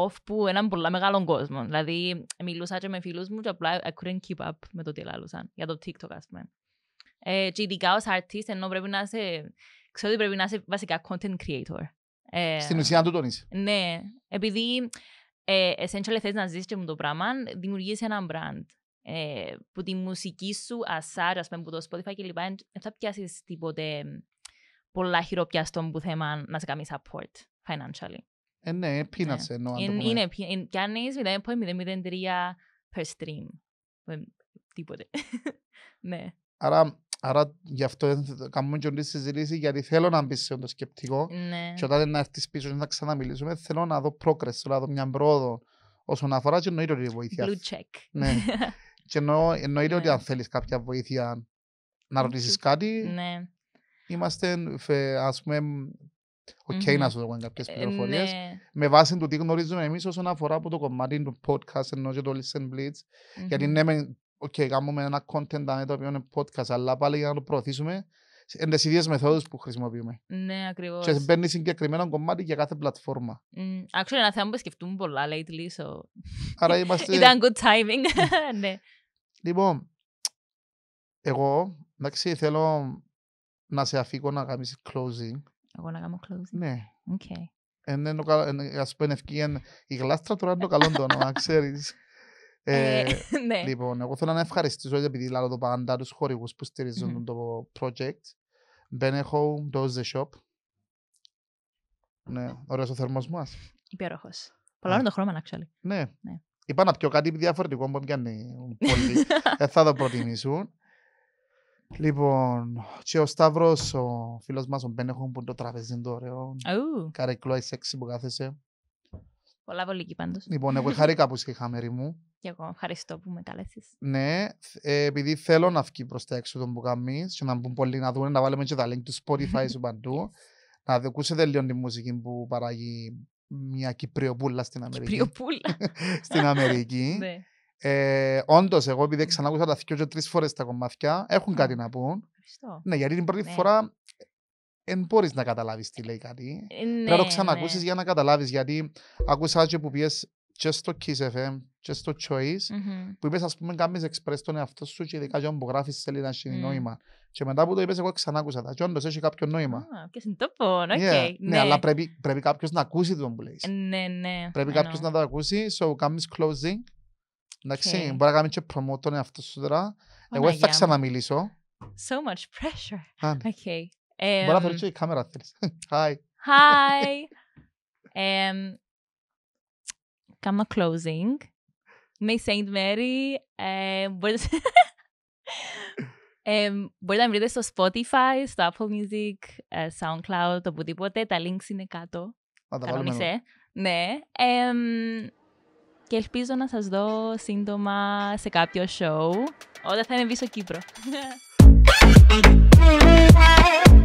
off που έναν πολύ μεγάλο κόσμο. Δηλαδή, μιλούσα και με φίλους μου και απλά I couldn't keep up με το τι λαλούσαν για το TikTok, ας πούμε. Ε, και ειδικά ως artist, ενώ πρέπει να είσαι, ξέρω ότι πρέπει να είσαι βασικά content creator. Ε, Στην ουσία να το τονίσεις. Ναι, επειδή ε, essentially θες να ζήσεις και με το πράγμα, δημιουργείς ένα brand. Ε, που τη μουσική σου, ασάρ, ας πούμε, που το Spotify και λοιπά, Δεν θα πιάσεις τίποτε πολλά χειροπιαστό που θέμα να σε κάνεις support financially. Ε, ναι, peanuts ναι. εννοώ αν το πούμε. Είναι, Είναι αν Είναι 0.003 per stream. Ε, τίποτε. (laughs) ναι. Άρα, άρα γι' αυτό κάνουμε και όλες τη συζήτηση γιατί θέλω να μπεις σε το σκεπτικό ναι. και όταν να έρθεις πίσω και να ξαναμιλήσουμε θέλω να δω progress, θέλω να δω μια πρόοδο όσον αφορά και εννοείται ότι βοήθειας. Blue check. Ναι. (laughs) και εννοείται ναι. ότι αν θέλεις κάποια βοήθεια να ρωτήσεις κάτι, ναι είμαστε, ας πούμε, οκ okay, mm-hmm. να σου δούμε κάποιε πληροφορίες. Ναι. Με βάση το τι γνωρίζουμε εμείς όσον αφορά από το κομμάτι του podcast ενώ και το Listen Blitz. Mm-hmm. Γιατί ναι, οκ, okay, κάνουμε ένα content το οποίο είναι podcast, αλλά πάλι για να το προωθήσουμε εν τι ίδιες μεθόδους που χρησιμοποιούμε. Ναι, ακριβώ. Και μπαίνει συγκεκριμένο κομμάτι για κάθε πλατφόρμα. Mm, actually, ένα θέμα που σκεφτούμε πολλά lately, so. Άρα είμαστε. (laughs) Ήταν good timing. (laughs) ναι. Λοιπόν, εγώ εντάξει, θέλω να σε αφήκω να κάνεις closing. Εγώ να κάνω closing. Ναι. Okay. ας πούμε, ευκήγεν η γλάστρα τώρα είναι το καλό το όνομα, (laughs) ξέρεις. ε, ε (laughs) ναι. Λοιπόν, εγώ θέλω να ευχαριστήσω επειδή λάλλω το πάντα τους χορηγούς που στηρίζουν mm-hmm. το project. Μπαίνε home, does the shop. Ναι, ωραίος ο θερμός μας. Υπέροχος. Πολλά ναι. το χρώμα, actually. Ναι. ναι. Είπα να πιω κάτι διαφορετικό που πιάνει πολύ. Δεν (laughs) θα το προτιμήσουν. Λοιπόν, και ο Σταύρος, ο φίλος μας, ο Μπένεχον, που το τραπέζι το ωραίο. Καρεκλό, η σεξι που κάθεσε. Πολλά βολική πάντως. Λοιπόν, εγώ χαρήκα που είσαι χαμερή μου. Και εγώ, ευχαριστώ που με καλέσεις. Ναι, ε, επειδή θέλω να βγει προς τα έξω των που και να μπουν πολύ να δουν, να βάλουμε και τα link του Spotify σου παντού. (laughs) Να ακούσετε λίγο τη μουσική που παράγει μια Κυπριοπούλα στην Αμερική. Κυπριοπούλα. (laughs) στην Αμερική. (laughs) Ναι. Ε, Όντως, εγώ επειδή ξανακούσα τα δυο και τρεις φορές τα κομμάτια, έχουν mm. κάτι να πούν. Ευχαριστώ. Ναι, γιατί την πρώτη ναι. φορά δεν ε, μπορείς να καταλάβεις τι λέει κάτι. Ναι, Πρέπει να το ξανακούσει ναι. ναι. για να καταλάβεις. Γιατί άκουσα και που πιες και στο Kiss FM και στο Choice, mm-hmm. που είπες, ας πούμε κάνεις εξπρέ τον εαυτό σου και ειδικά όταν που γράφεις σελίδα έχει mm. νόημα. Και μετά που το είπες, εγώ ξανά άκουσα τα και όντως έχει κάποιο νόημα. Α, και συντοπών, οκ. Ναι, ναι, ναι, αλλά πρέπει, πρέπει κάποιος να ακούσει τον που λέει. Ε, ναι, ναι. Πρέπει κάποιος να το ακούσει, so κάνεις closing Εντάξει, μπορεί να κάνουμε και promote τον εαυτό σου τώρα. Oh Εγώ θα ξαναμιλήσω. So much pressure. Okay. Μπορεί να φέρεις και η κάμερα θέλεις. (laughs) Hi. Hi. Κάμα closing. Με η Saint Mary. Ε, (laughs) μπορείτε να βρείτε στο Spotify, στο Apple Music, ε, SoundCloud, οπουδήποτε. Τα links είναι κάτω. Κανονισέ. Ε? Ναι και ελπίζω να σας δω σύντομα σε κάποιο show όταν θα είναι πίσω Κύπρο. (laughs) (laughs)